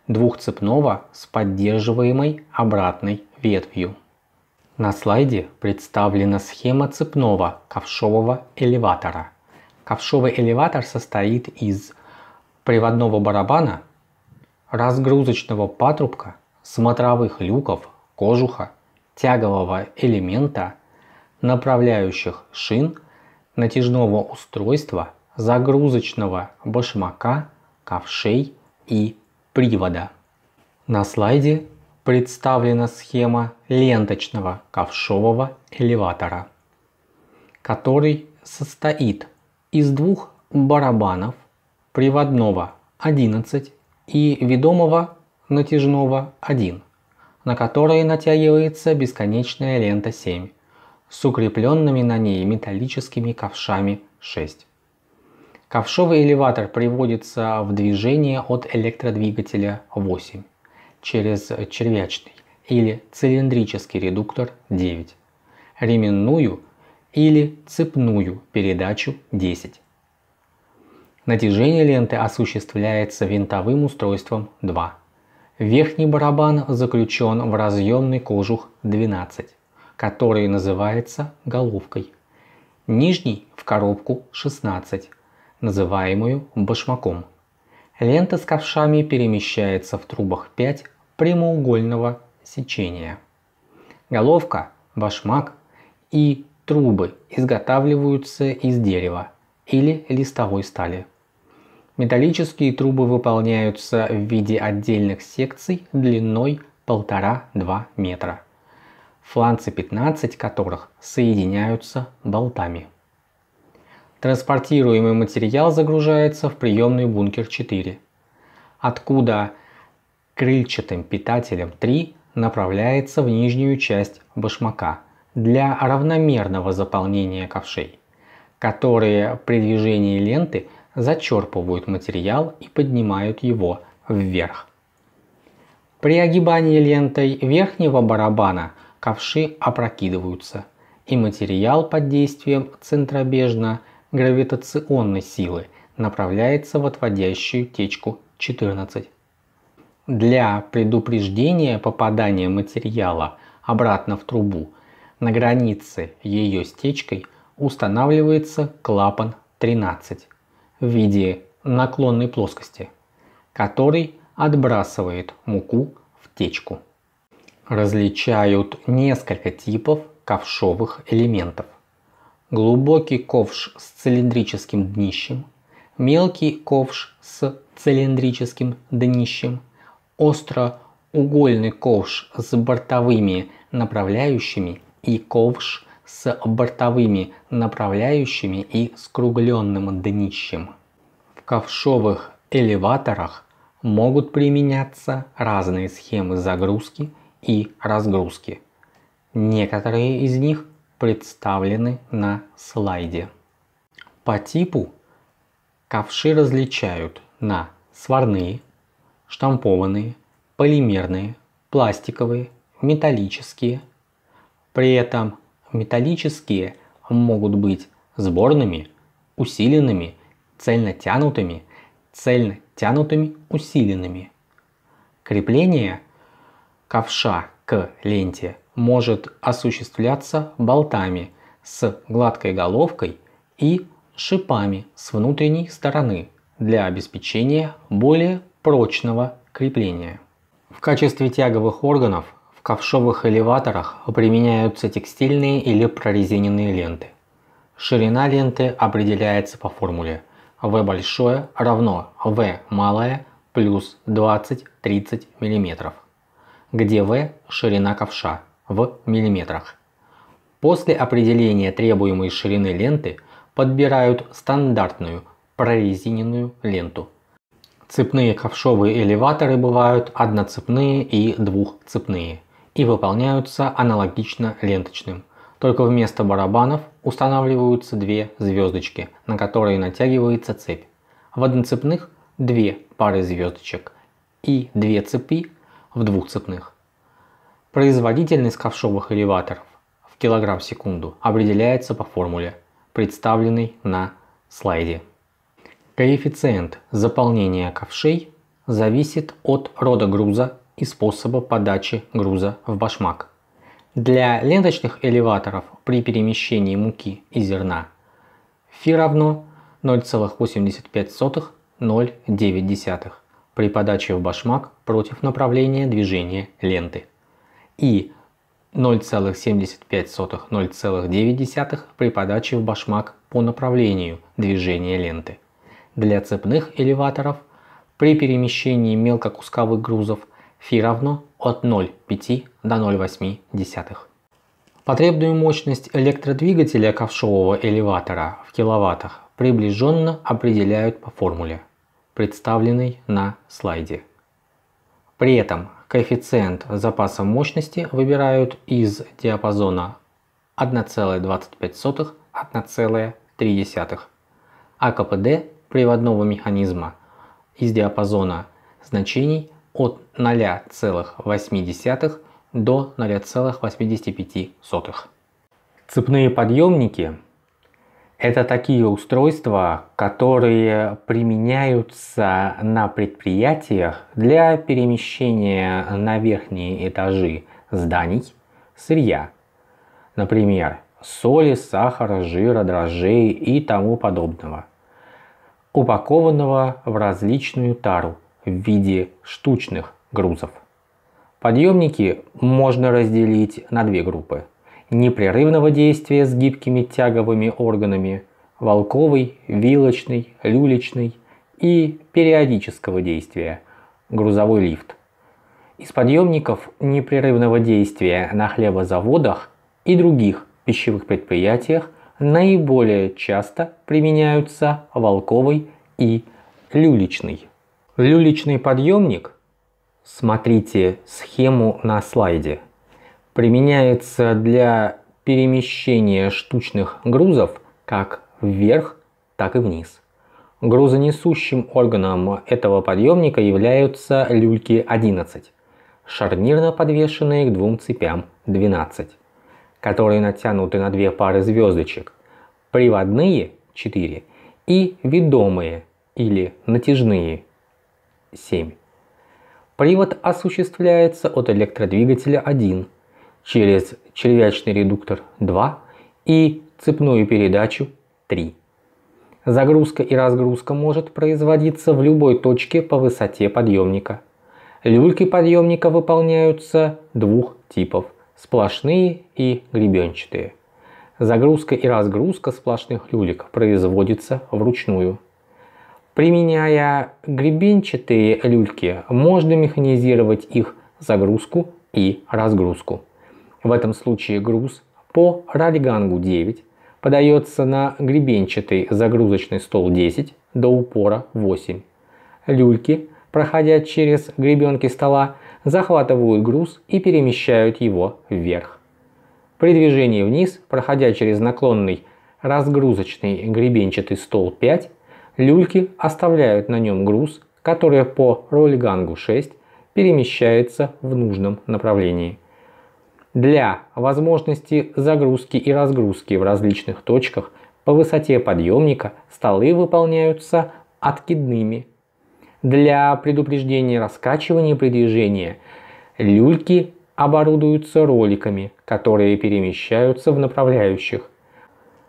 двухцепного с поддерживаемой обратной ветвью. На слайде представлена схема цепного ковшового элеватора. Ковшовый элеватор состоит из приводного барабана, разгрузочного патрубка, смотровых люков, кожуха, тягового элемента, направляющих шин, натяжного устройства, загрузочного башмака, ковшей и привода. На слайде представлена схема ленточного ковшового элеватора, который состоит из двух барабанов приводного 11 и ведомого натяжного 1, на которые натягивается бесконечная лента 7 с укрепленными на ней металлическими ковшами 6. Ковшовый элеватор приводится в движение от электродвигателя 8 через червячный или цилиндрический редуктор 9, ременную или цепную передачу 10. Натяжение ленты осуществляется винтовым устройством 2. Верхний барабан заключен в разъемный кожух 12, который называется головкой. Нижний в коробку 16, называемую башмаком. Лента с ковшами перемещается в трубах 5 прямоугольного сечения. Головка, башмак и трубы изготавливаются из дерева или листовой стали. Металлические трубы выполняются в виде отдельных секций длиной 1,5-2 метра, фланцы 15 которых соединяются болтами. Транспортируемый материал загружается в приемный бункер 4, откуда крыльчатым питателем 3 направляется в нижнюю часть башмака для равномерного заполнения ковшей, которые при движении ленты зачерпывают материал и поднимают его вверх. При огибании лентой верхнего барабана ковши опрокидываются, и материал под действием центробежно-гравитационной силы направляется в отводящую течку 14 для предупреждения попадания материала обратно в трубу на границе ее стечкой устанавливается клапан 13 в виде наклонной плоскости, который отбрасывает муку в течку. Различают несколько типов ковшовых элементов. Глубокий ковш с цилиндрическим днищем, мелкий ковш с цилиндрическим днищем – остроугольный ковш с бортовыми направляющими и ковш с бортовыми направляющими и скругленным днищем. В ковшовых элеваторах могут применяться разные схемы загрузки и разгрузки. Некоторые из них представлены на слайде. По типу ковши различают на сварные, штампованные, полимерные, пластиковые, металлические. При этом металлические могут быть сборными, усиленными, цельно тянутыми, цельно тянутыми, усиленными. Крепление ковша к ленте может осуществляться болтами с гладкой головкой и шипами с внутренней стороны для обеспечения более прочного крепления. В качестве тяговых органов в ковшовых элеваторах применяются текстильные или прорезиненные ленты. Ширина ленты определяется по формуле V большое равно V малое плюс 20-30 мм, где V – ширина ковша в миллиметрах. После определения требуемой ширины ленты подбирают стандартную прорезиненную ленту. Цепные ковшовые элеваторы бывают одноцепные и двухцепные и выполняются аналогично ленточным. Только вместо барабанов устанавливаются две звездочки, на которые натягивается цепь. В одноцепных две пары звездочек и две цепи в двухцепных. Производительность ковшовых элеваторов в килограмм в секунду определяется по формуле, представленной на слайде. Коэффициент заполнения ковшей зависит от рода груза и способа подачи груза в башмак. Для ленточных элеваторов при перемещении муки и зерна φ равно 0,85-0,9 при подаче в башмак против направления движения ленты и 0,75-0,9 при подаче в башмак по направлению движения ленты для цепных элеваторов при перемещении мелкокусковых грузов φ равно от 0,5 до 0,8. Потребную мощность электродвигателя ковшового элеватора в киловаттах приближенно определяют по формуле, представленной на слайде. При этом коэффициент запаса мощности выбирают из диапазона 1,25-1,3, а КПД приводного механизма из диапазона значений от 0,8 до 0,85. Цепные подъемники – это такие устройства, которые применяются на предприятиях для перемещения на верхние этажи зданий сырья, например, соли, сахара, жира, дрожжей и тому подобного – упакованного в различную тару в виде штучных грузов. Подъемники можно разделить на две группы. Непрерывного действия с гибкими тяговыми органами – волковый, вилочный, люлечный и периодического действия – грузовой лифт. Из подъемников непрерывного действия на хлебозаводах и других пищевых предприятиях наиболее часто применяются волковый и люличный. Люличный подъемник, смотрите схему на слайде, применяется для перемещения штучных грузов как вверх, так и вниз. Грузонесущим органом этого подъемника являются люльки 11, шарнирно подвешенные к двум цепям 12 которые натянуты на две пары звездочек, приводные 4 и ведомые или натяжные 7. Привод осуществляется от электродвигателя 1 через червячный редуктор 2 и цепную передачу 3. Загрузка и разгрузка может производиться в любой точке по высоте подъемника. Люльки подъемника выполняются двух типов сплошные и гребенчатые. Загрузка и разгрузка сплошных люлек производится вручную. Применяя гребенчатые люльки, можно механизировать их загрузку и разгрузку. В этом случае груз по ралигангу 9 подается на гребенчатый загрузочный стол 10 до упора 8. Люльки, проходя через гребенки стола, захватывают груз и перемещают его вверх. При движении вниз, проходя через наклонный разгрузочный гребенчатый стол 5, люльки оставляют на нем груз, который по рольгангу 6 перемещается в нужном направлении. Для возможности загрузки и разгрузки в различных точках по высоте подъемника столы выполняются откидными для предупреждения раскачивания при движении. Люльки оборудуются роликами, которые перемещаются в направляющих.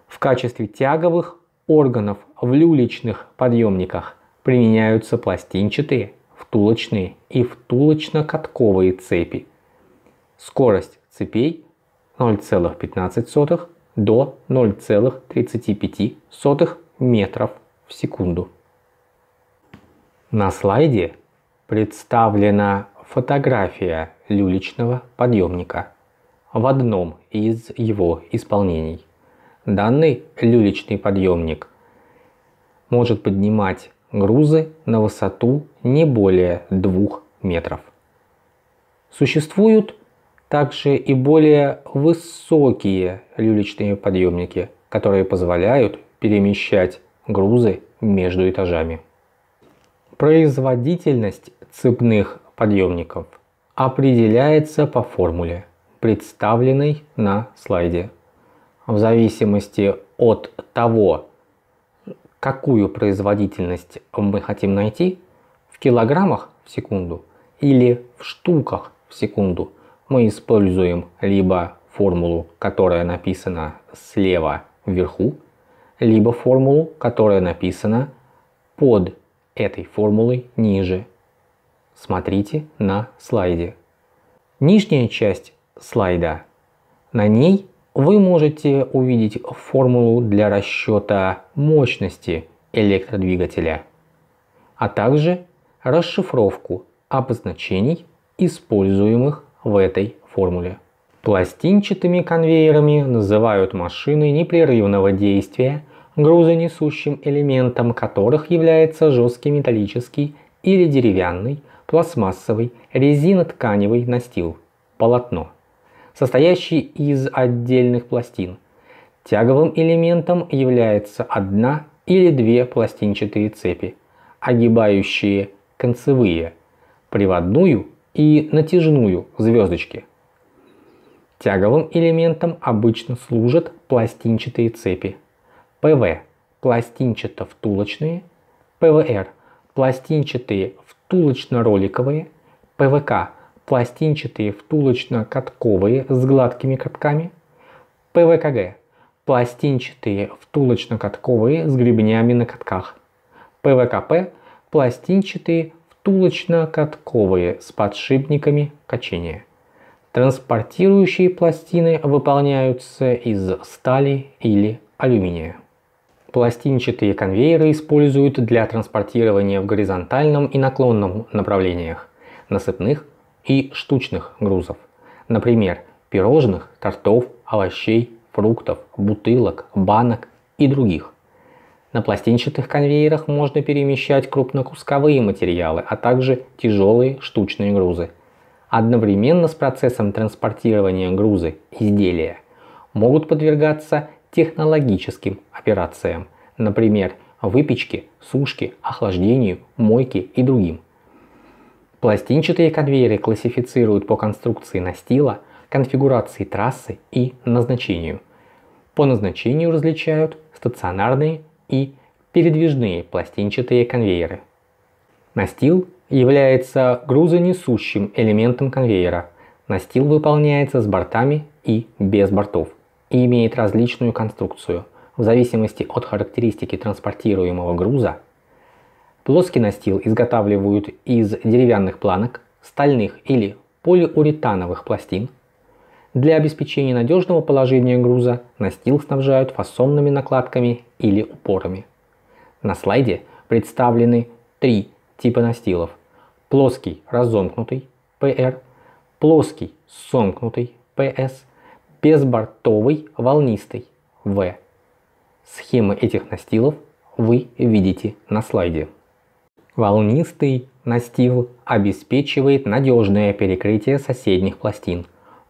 В качестве тяговых органов в люлечных подъемниках применяются пластинчатые, втулочные и втулочно-катковые цепи. Скорость цепей 0,15 до 0,35 метров в секунду. На слайде представлена фотография люлечного подъемника в одном из его исполнений. Данный люлечный подъемник может поднимать грузы на высоту не более 2 метров. Существуют также и более высокие люлечные подъемники, которые позволяют перемещать грузы между этажами. Производительность цепных подъемников определяется по формуле, представленной на слайде. В зависимости от того, какую производительность мы хотим найти, в килограммах в секунду или в штуках в секунду, мы используем либо формулу, которая написана слева вверху, либо формулу, которая написана под этой формулы ниже. Смотрите на слайде. Нижняя часть слайда. На ней вы можете увидеть формулу для расчета мощности электродвигателя, а также расшифровку обозначений, используемых в этой формуле. Пластинчатыми конвейерами называют машины непрерывного действия – грузонесущим элементом которых является жесткий металлический или деревянный, пластмассовый, резинотканевый настил, полотно, состоящий из отдельных пластин. Тяговым элементом является одна или две пластинчатые цепи, огибающие концевые, приводную и натяжную звездочки. Тяговым элементом обычно служат пластинчатые цепи – ПВ – пластинчато-втулочные, ПВР – пластинчатые втулочно-роликовые, ПВК – пластинчатые втулочно-катковые с гладкими катками, ПВКГ – пластинчатые втулочно-катковые с гребнями на катках, ПВКП – пластинчатые втулочно-катковые с подшипниками качения. Транспортирующие пластины выполняются из стали или алюминия. Пластинчатые конвейеры используют для транспортирования в горизонтальном и наклонном направлениях, насыпных и штучных грузов. Например, пирожных, тортов, овощей, фруктов, бутылок, банок и других. На пластинчатых конвейерах можно перемещать крупнокусковые материалы, а также тяжелые штучные грузы. Одновременно с процессом транспортирования грузы изделия могут подвергаться технологическим операциям, например, выпечке, сушке, охлаждению, мойке и другим. Пластинчатые конвейеры классифицируют по конструкции настила, конфигурации трассы и назначению. По назначению различают стационарные и передвижные пластинчатые конвейеры. Настил является грузонесущим элементом конвейера. Настил выполняется с бортами и без бортов – и имеет различную конструкцию в зависимости от характеристики транспортируемого груза. Плоский настил изготавливают из деревянных планок, стальных или полиуретановых пластин. Для обеспечения надежного положения груза настил снабжают фасонными накладками или упорами. На слайде представлены три типа настилов. Плоский разомкнутый PR, плоский сомкнутый PS – безбортовый волнистый В. Схемы этих настилов вы видите на слайде. Волнистый настил обеспечивает надежное перекрытие соседних пластин,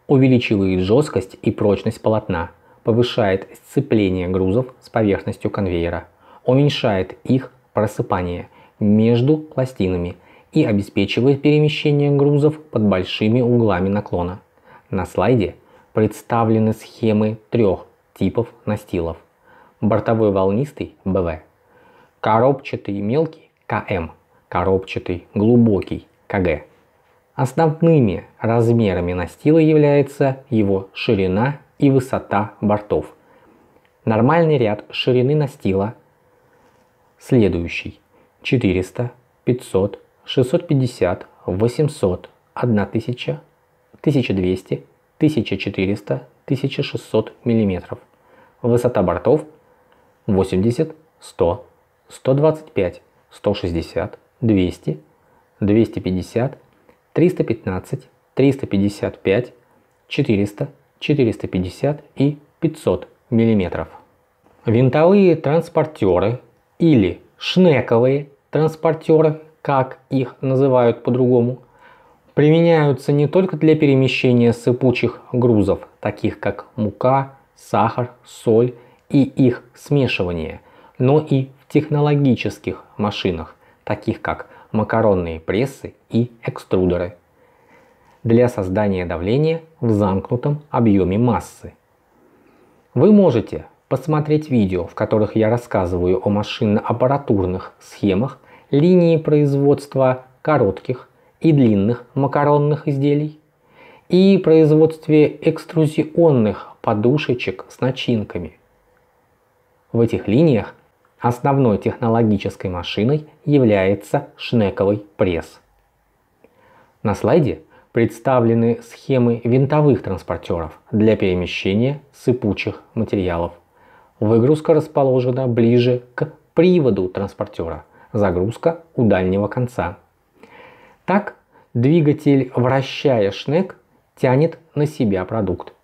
увеличивает жесткость и прочность полотна, повышает сцепление грузов с поверхностью конвейера, уменьшает их просыпание между пластинами и обеспечивает перемещение грузов под большими углами наклона. На слайде представлены схемы трех типов настилов. Бортовой волнистый – БВ, коробчатый мелкий – КМ, коробчатый глубокий – КГ. Основными размерами настила является его ширина и высота бортов. Нормальный ряд ширины настила следующий 400, 500, 650, 800, 1000, 1200, 1400-1600 мм. Высота бортов 80, 100, 125, 160, 200, 250, 315, 355, 400, 450 и 500 мм. Винтовые транспортеры или шнековые транспортеры, как их называют по-другому – Применяются не только для перемещения сыпучих грузов, таких как мука, сахар, соль и их смешивание, но и в технологических машинах, таких как макаронные прессы и экструдеры, для создания давления в замкнутом объеме массы. Вы можете посмотреть видео, в которых я рассказываю о машинно-аппаратурных схемах линии производства коротких и длинных макаронных изделий, и производстве экструзионных подушечек с начинками. В этих линиях основной технологической машиной является шнековый пресс. На слайде представлены схемы винтовых транспортеров для перемещения сыпучих материалов. Выгрузка расположена ближе к приводу транспортера, загрузка у дальнего конца так двигатель, вращая шнек, тянет на себя продукт.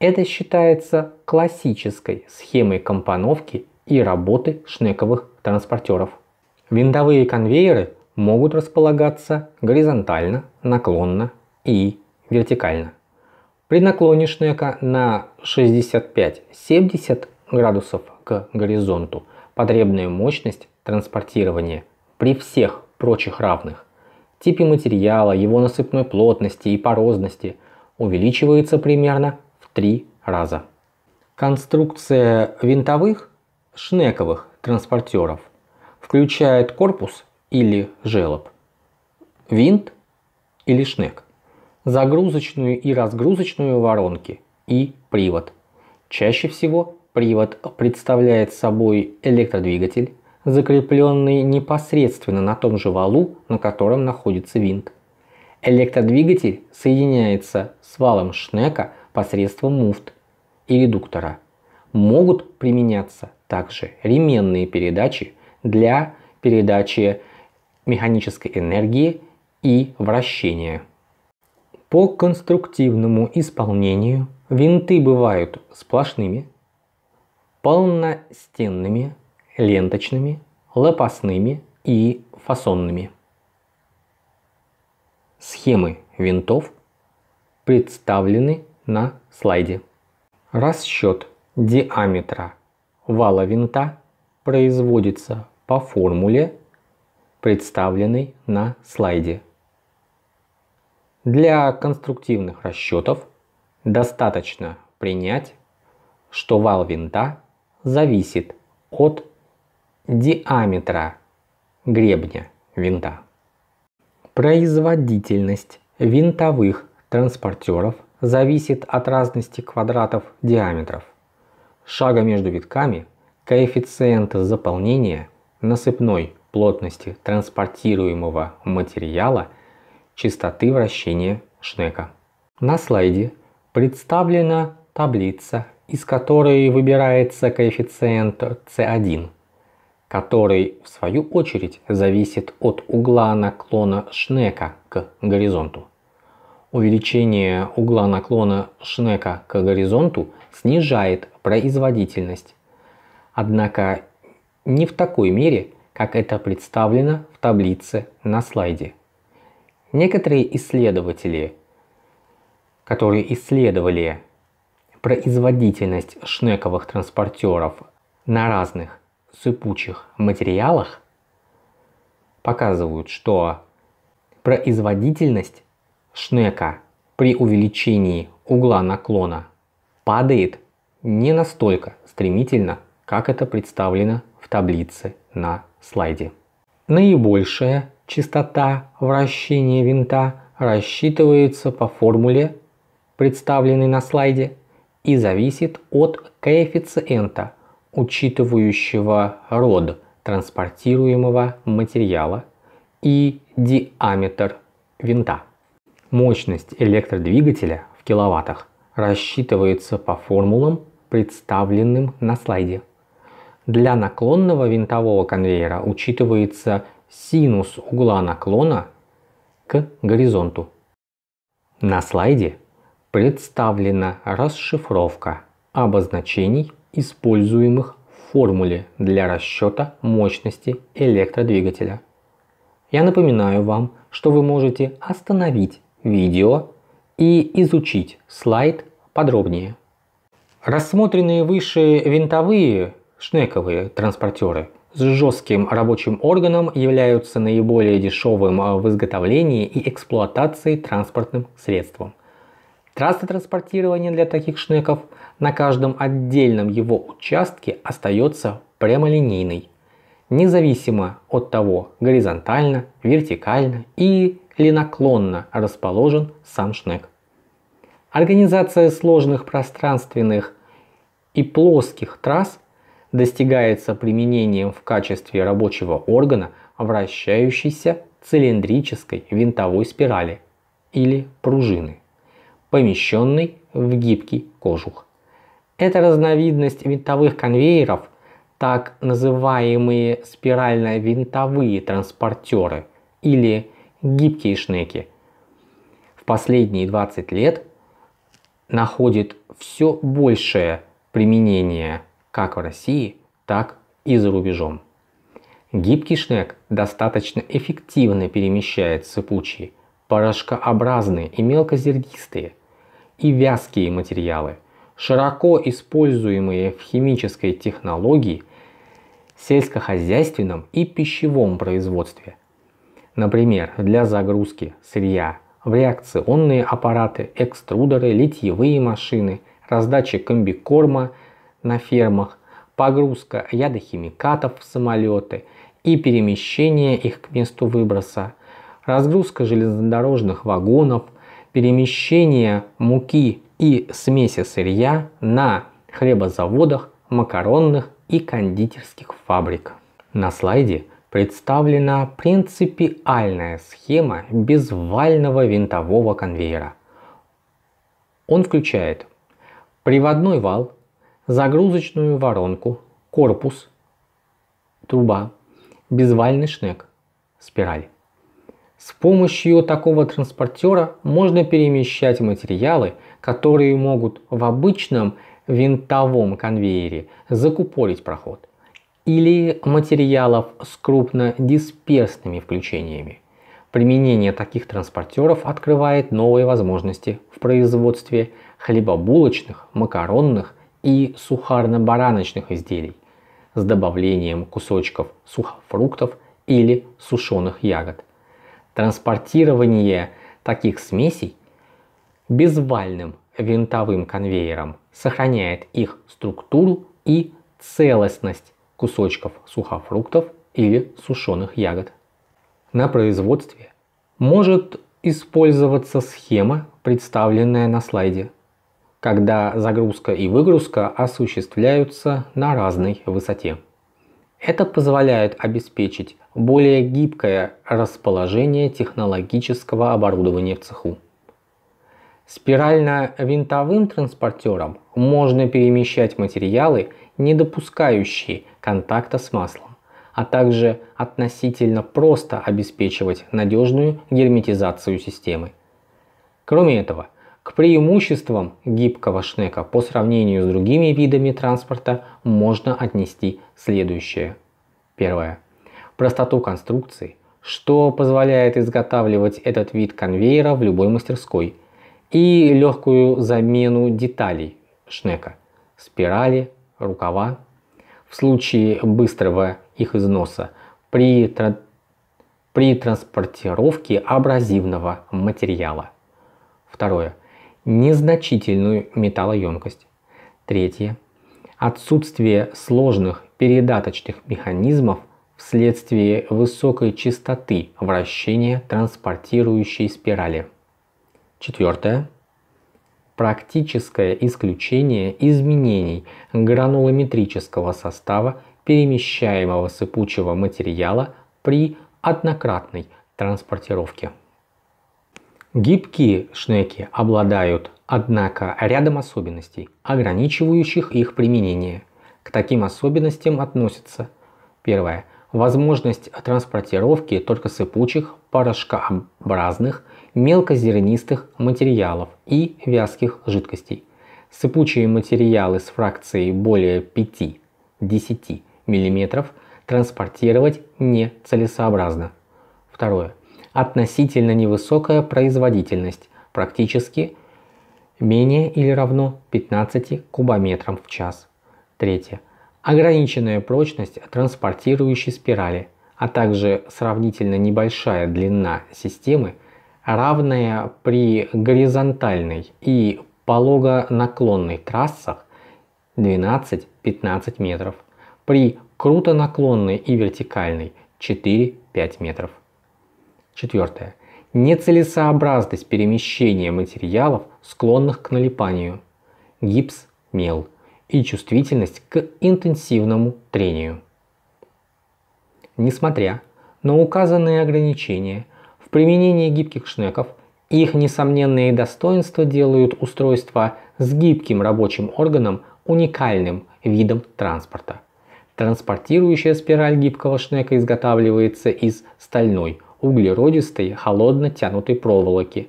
Это считается классической схемой компоновки и работы шнековых транспортеров. Винтовые конвейеры могут располагаться горизонтально, наклонно и вертикально. При наклоне шнека на 65-70 градусов к горизонту потребная мощность транспортирования при всех прочих равных типе материала, его насыпной плотности и порозности увеличивается примерно в три раза. Конструкция винтовых шнековых транспортеров включает корпус или желоб, винт или шнек, загрузочную и разгрузочную воронки и привод. Чаще всего привод представляет собой электродвигатель, закрепленный непосредственно на том же валу, на котором находится винт. Электродвигатель соединяется с валом Шнека посредством муфт и редуктора. Могут применяться также ременные передачи для передачи механической энергии и вращения. По конструктивному исполнению винты бывают сплошными, полностенными, ленточными, лопастными и фасонными. Схемы винтов представлены на слайде. Расчет диаметра вала винта производится по формуле, представленной на слайде. Для конструктивных расчетов достаточно принять, что вал винта зависит от диаметра гребня винта. Производительность винтовых транспортеров зависит от разности квадратов диаметров, шага между витками, коэффициента заполнения, насыпной плотности транспортируемого материала, частоты вращения шнека. На слайде представлена таблица, из которой выбирается коэффициент c1 который в свою очередь зависит от угла наклона шнека к горизонту. Увеличение угла наклона шнека к горизонту снижает производительность, однако не в такой мере, как это представлено в таблице на слайде. Некоторые исследователи, которые исследовали производительность шнековых транспортеров на разных сыпучих материалах показывают, что производительность шнека при увеличении угла наклона падает не настолько стремительно, как это представлено в таблице на слайде. Наибольшая частота вращения винта рассчитывается по формуле, представленной на слайде, и зависит от коэффициента учитывающего род транспортируемого материала и диаметр винта. Мощность электродвигателя в киловаттах рассчитывается по формулам, представленным на слайде. Для наклонного винтового конвейера учитывается синус угла наклона к горизонту. На слайде представлена расшифровка обозначений используемых в формуле для расчета мощности электродвигателя. Я напоминаю вам, что вы можете остановить видео и изучить слайд подробнее. Рассмотренные выше винтовые шнековые транспортеры с жестким рабочим органом являются наиболее дешевым в изготовлении и эксплуатации транспортным средством. Трасса транспортирования для таких шнеков на каждом отдельном его участке остается прямолинейной, независимо от того, горизонтально, вертикально и или наклонно расположен сам шнек. Организация сложных пространственных и плоских трасс достигается применением в качестве рабочего органа вращающейся цилиндрической винтовой спирали или пружины помещенный в гибкий кожух. Эта разновидность винтовых конвейеров, так называемые спирально-винтовые транспортеры или гибкие шнеки, в последние 20 лет находит все большее применение как в России, так и за рубежом. Гибкий шнек достаточно эффективно перемещает сыпучие, порошкообразные и мелкозернистые – и вязкие материалы, широко используемые в химической технологии, сельскохозяйственном и пищевом производстве. Например, для загрузки сырья в реакционные аппараты, экструдеры, литьевые машины, раздача комбикорма на фермах, погрузка ядохимикатов в самолеты и перемещение их к месту выброса, разгрузка железнодорожных вагонов, перемещение муки и смеси сырья на хлебозаводах, макаронных и кондитерских фабрик. На слайде представлена принципиальная схема безвального винтового конвейера. Он включает приводной вал, загрузочную воронку, корпус, труба, безвальный шнек, спираль. С помощью такого транспортера можно перемещать материалы, которые могут в обычном винтовом конвейере закупорить проход, или материалов с крупнодисперсными включениями. Применение таких транспортеров открывает новые возможности в производстве хлебобулочных, макаронных и сухарно-бараночных изделий с добавлением кусочков сухофруктов или сушеных ягод – Транспортирование таких смесей безвальным винтовым конвейером сохраняет их структуру и целостность кусочков сухофруктов или сушеных ягод. На производстве может использоваться схема, представленная на слайде, когда загрузка и выгрузка осуществляются на разной высоте. Это позволяет обеспечить более гибкое расположение технологического оборудования в цеху. Спирально-винтовым транспортером можно перемещать материалы, не допускающие контакта с маслом, а также относительно просто обеспечивать надежную герметизацию системы. Кроме этого, к преимуществам гибкого шнека по сравнению с другими видами транспорта можно отнести следующее. Первое простоту конструкции, что позволяет изготавливать этот вид конвейера в любой мастерской, и легкую замену деталей шнека – спирали, рукава. В случае быстрого их износа при, тра при транспортировке абразивного материала. Второе. Незначительную металлоемкость. Третье. Отсутствие сложных передаточных механизмов – вследствие высокой частоты вращения транспортирующей спирали. Четвертое. Практическое исключение изменений гранулометрического состава перемещаемого сыпучего материала при однократной транспортировке. Гибкие шнеки обладают, однако, рядом особенностей, ограничивающих их применение. К таким особенностям относятся первое возможность транспортировки только сыпучих, порошкообразных, мелкозернистых материалов и вязких жидкостей. Сыпучие материалы с фракцией более 5-10 мм транспортировать нецелесообразно. Второе. Относительно невысокая производительность, практически менее или равно 15 кубометрам в час. Третье ограниченная прочность транспортирующей спирали, а также сравнительно небольшая длина системы, равная при горизонтальной и пологонаклонной трассах 12-15 метров, при круто наклонной и вертикальной 4-5 метров. Четвертое. Нецелесообразность перемещения материалов, склонных к налипанию. Гипс, мел и чувствительность к интенсивному трению. Несмотря на указанные ограничения в применении гибких шнеков, их несомненные достоинства делают устройство с гибким рабочим органом уникальным видом транспорта. Транспортирующая спираль гибкого шнека изготавливается из стальной, углеродистой, холодно тянутой проволоки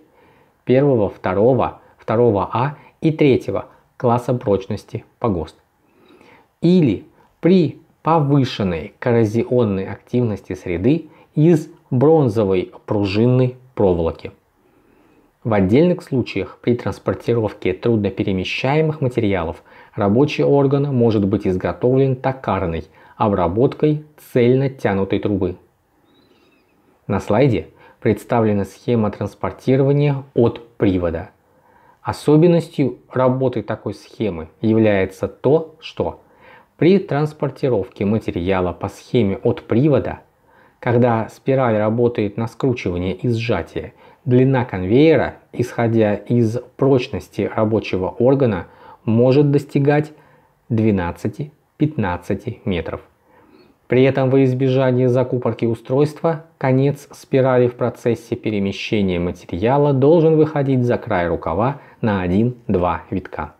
первого, второго, второго а и третьего класса прочности по ГОСТ. Или при повышенной коррозионной активности среды из бронзовой пружинной проволоки. В отдельных случаях при транспортировке трудноперемещаемых материалов рабочий орган может быть изготовлен токарной обработкой цельно тянутой трубы. На слайде представлена схема транспортирования от привода Особенностью работы такой схемы является то, что при транспортировке материала по схеме от привода, когда спираль работает на скручивание и сжатие, длина конвейера, исходя из прочности рабочего органа, может достигать 12-15 метров. При этом во избежание закупорки устройства конец спирали в процессе перемещения материала должен выходить за край рукава на 1-2 витка.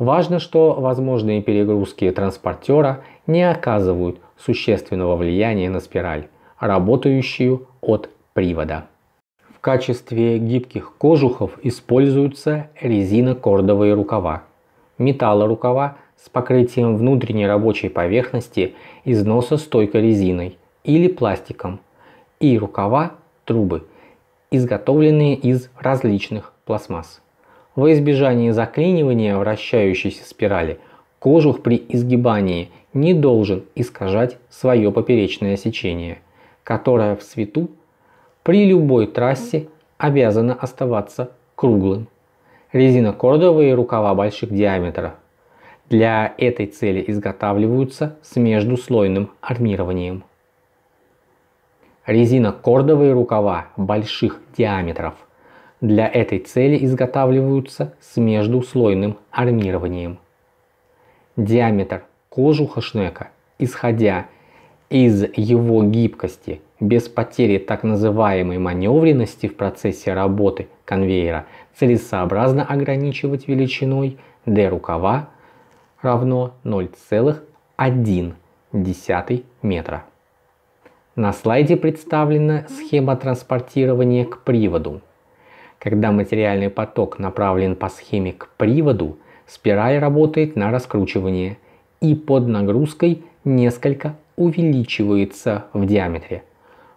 Важно, что возможные перегрузки транспортера не оказывают существенного влияния на спираль, работающую от привода. В качестве гибких кожухов используются резинокордовые рукава, металлорукава с покрытием внутренней рабочей поверхности износостойкой резиной или пластиком и рукава трубы, изготовленные из различных пластмасс. Во избежание заклинивания вращающейся спирали кожух при изгибании не должен искажать свое поперечное сечение, которое в свету при любой трассе обязано оставаться круглым. Резина кордовая рукава больших диаметров для этой цели изготавливаются с междуслойным армированием. Резина кордовые рукава больших диаметров. Для этой цели изготавливаются с междуслойным армированием. Диаметр кожуха шнека, исходя из его гибкости без потери так называемой маневренности в процессе работы конвейера целесообразно ограничивать величиной D рукава равно 0,1 метра. На слайде представлена схема транспортирования к приводу. Когда материальный поток направлен по схеме к приводу, спираль работает на раскручивание и под нагрузкой несколько увеличивается в диаметре.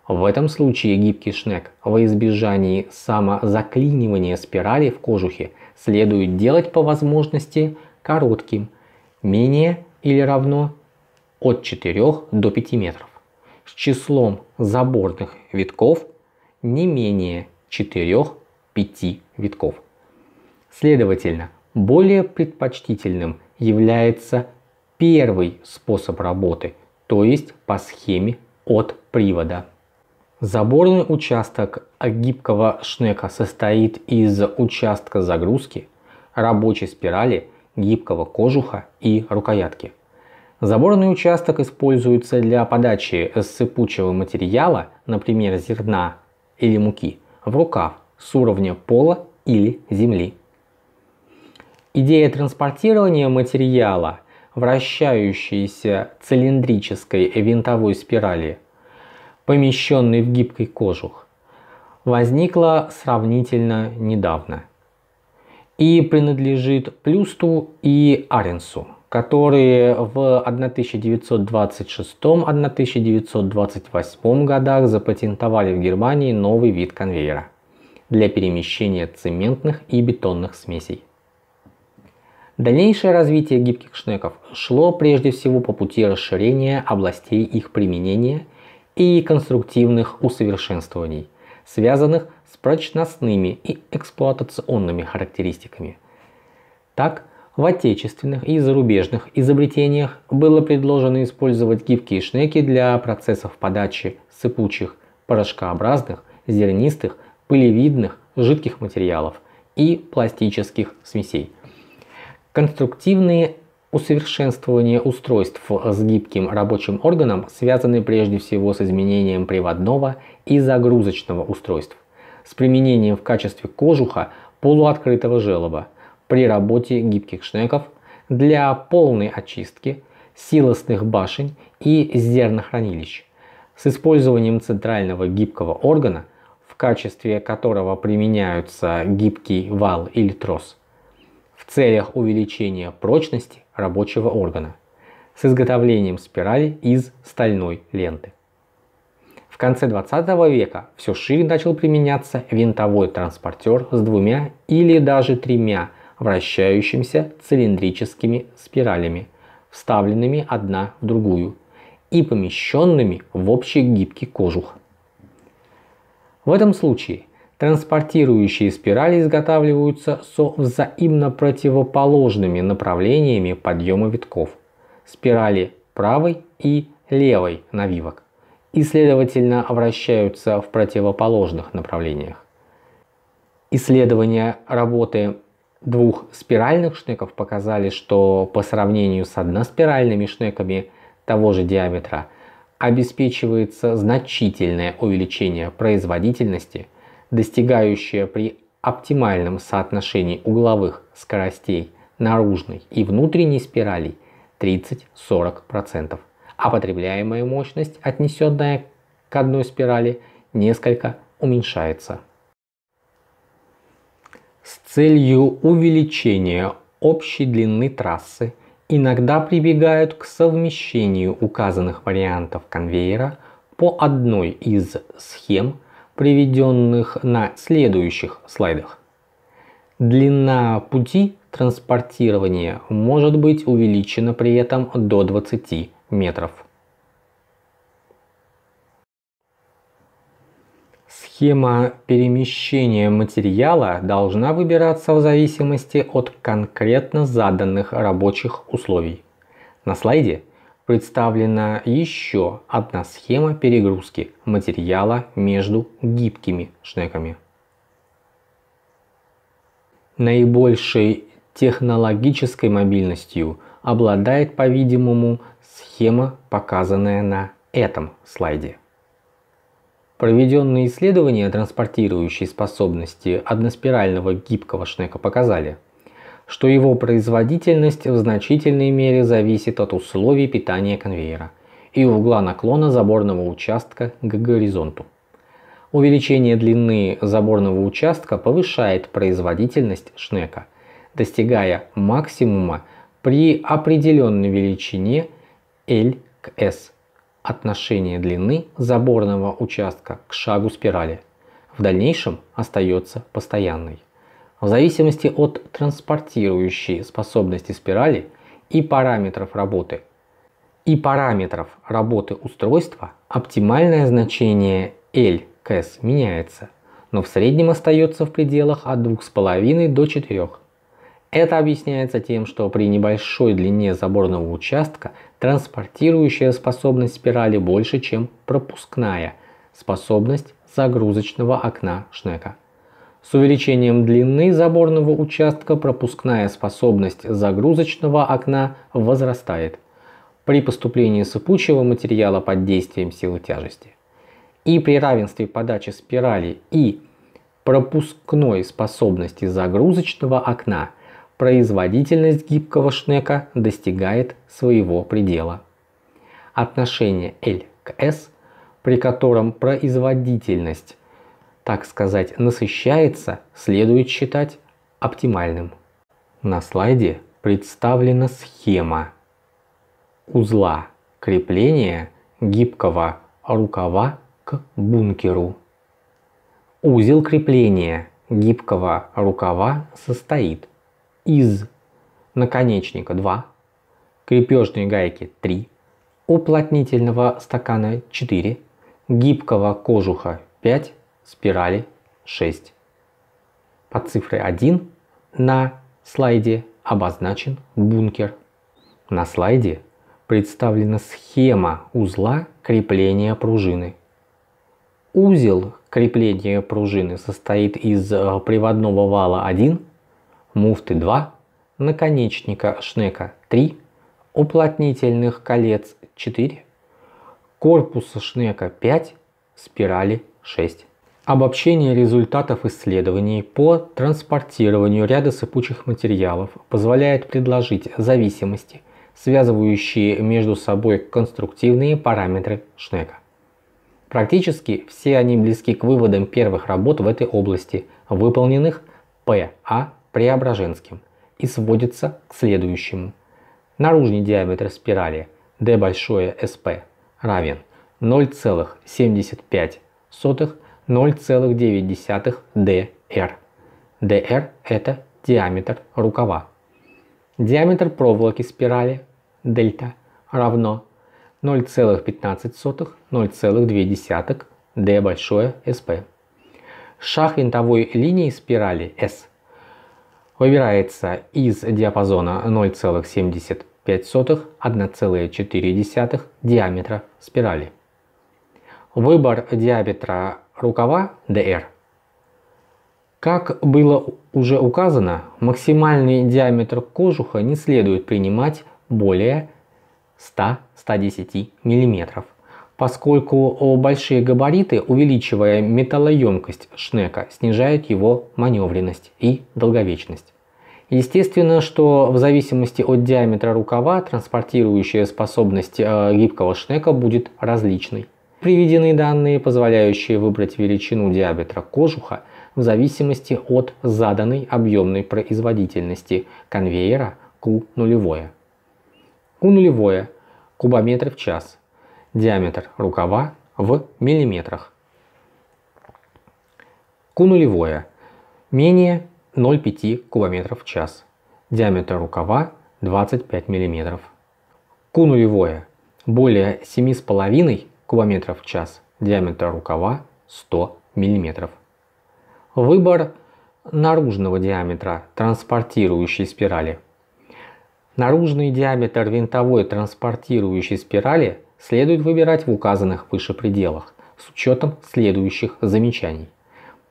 В этом случае гибкий шнек во избежании самозаклинивания спирали в кожухе следует делать по возможности коротким – менее или равно от 4 до 5 метров с числом заборных витков не менее 4-5 витков. Следовательно, более предпочтительным является первый способ работы, то есть по схеме от привода. Заборный участок гибкого шнека состоит из участка загрузки, рабочей спирали – гибкого кожуха и рукоятки. Заборный участок используется для подачи сыпучего материала, например зерна или муки, в рукав с уровня пола или земли. Идея транспортирования материала вращающейся цилиндрической винтовой спирали, помещенной в гибкий кожух, возникла сравнительно недавно – и принадлежит Плюсту и Аренсу которые в 1926-1928 годах запатентовали в Германии новый вид конвейера для перемещения цементных и бетонных смесей. Дальнейшее развитие гибких шнеков шло прежде всего по пути расширения областей их применения и конструктивных усовершенствований, связанных с прочностными и эксплуатационными характеристиками. Так, в отечественных и зарубежных изобретениях было предложено использовать гибкие шнеки для процессов подачи сыпучих, порошкообразных, зернистых, пылевидных, жидких материалов и пластических смесей. Конструктивные усовершенствования устройств с гибким рабочим органом связаны прежде всего с изменением приводного и загрузочного устройств с применением в качестве кожуха полуоткрытого желоба при работе гибких шнеков для полной очистки силосных башен и зернохранилищ с использованием центрального гибкого органа, в качестве которого применяются гибкий вал или трос, в целях увеличения прочности рабочего органа с изготовлением спирали из стальной ленты конце 20 века все шире начал применяться винтовой транспортер с двумя или даже тремя вращающимися цилиндрическими спиралями, вставленными одна в другую и помещенными в общий гибкий кожух. В этом случае транспортирующие спирали изготавливаются со взаимно противоположными направлениями подъема витков – спирали правой и левой навивок и, следовательно, вращаются в противоположных направлениях. Исследования работы двух спиральных шнеков показали, что по сравнению с односпиральными шнеками того же диаметра обеспечивается значительное увеличение производительности, достигающее при оптимальном соотношении угловых скоростей наружной и внутренней спиралей 30-40% а потребляемая мощность, отнесенная к одной спирали, несколько уменьшается. С целью увеличения общей длины трассы иногда прибегают к совмещению указанных вариантов конвейера по одной из схем, приведенных на следующих слайдах. Длина пути транспортирования может быть увеличена при этом до 20 метров. Схема перемещения материала должна выбираться в зависимости от конкретно заданных рабочих условий. На слайде представлена еще одна схема перегрузки материала между гибкими шнеками. Наибольшей Технологической мобильностью обладает, по-видимому, схема, показанная на этом слайде. Проведенные исследования транспортирующей способности односпирального гибкого шнека показали, что его производительность в значительной мере зависит от условий питания конвейера и угла наклона заборного участка к горизонту. Увеличение длины заборного участка повышает производительность шнека – достигая максимума при определенной величине L к S отношение длины заборного участка к шагу спирали. В дальнейшем остается постоянной. В зависимости от транспортирующей способности спирали и параметров работы и параметров работы устройства оптимальное значение L к S меняется, но в среднем остается в пределах от 2,5 до 4. Это объясняется тем, что при небольшой длине заборного участка транспортирующая способность спирали больше, чем пропускная способность загрузочного окна Шнека. С увеличением длины заборного участка пропускная способность загрузочного окна возрастает при поступлении сыпучего материала под действием силы тяжести. И при равенстве подачи спирали и пропускной способности загрузочного окна – производительность гибкого шнека достигает своего предела. Отношение L к S, при котором производительность, так сказать, насыщается, следует считать оптимальным. На слайде представлена схема узла крепления гибкого рукава к бункеру. Узел крепления гибкого рукава состоит из наконечника 2, крепежной гайки 3, уплотнительного стакана 4, гибкого кожуха 5, спирали 6. Под цифрой 1 на слайде обозначен бункер. На слайде представлена схема узла крепления пружины. Узел крепления пружины состоит из э, приводного вала 1 муфты 2, наконечника шнека 3, уплотнительных колец 4, корпуса шнека 5, спирали 6. Обобщение результатов исследований по транспортированию ряда сыпучих материалов позволяет предложить зависимости, связывающие между собой конструктивные параметры шнека. Практически все они близки к выводам первых работ в этой области, выполненных ПА Преображенским и сводится к следующему. Наружный диаметр спирали D большое SP равен 0,75 0,9 dr. dr это диаметр рукава. Диаметр проволоки спирали дельта равно 0,15 0,2 d большое sp. Шаг винтовой линии спирали S выбирается из диапазона 0,75-1,4 диаметра спирали. Выбор диаметра рукава DR. Как было уже указано, максимальный диаметр кожуха не следует принимать более 100-110 мм поскольку большие габариты, увеличивая металлоемкость шнека, снижают его маневренность и долговечность. Естественно, что в зависимости от диаметра рукава транспортирующая способность э, гибкого шнека будет различной. Приведены данные, позволяющие выбрать величину диаметра кожуха в зависимости от заданной объемной производительности конвейера Q 0 Q 0 кубометры в час – диаметр рукава в миллиметрах. Q нулевое менее 0,5 км в час. Диаметр рукава 25 мм. Q нулевое более 7,5 км в час. Диаметр рукава 100 мм. Выбор наружного диаметра транспортирующей спирали. Наружный диаметр винтовой транспортирующей спирали следует выбирать в указанных выше пределах с учетом следующих замечаний.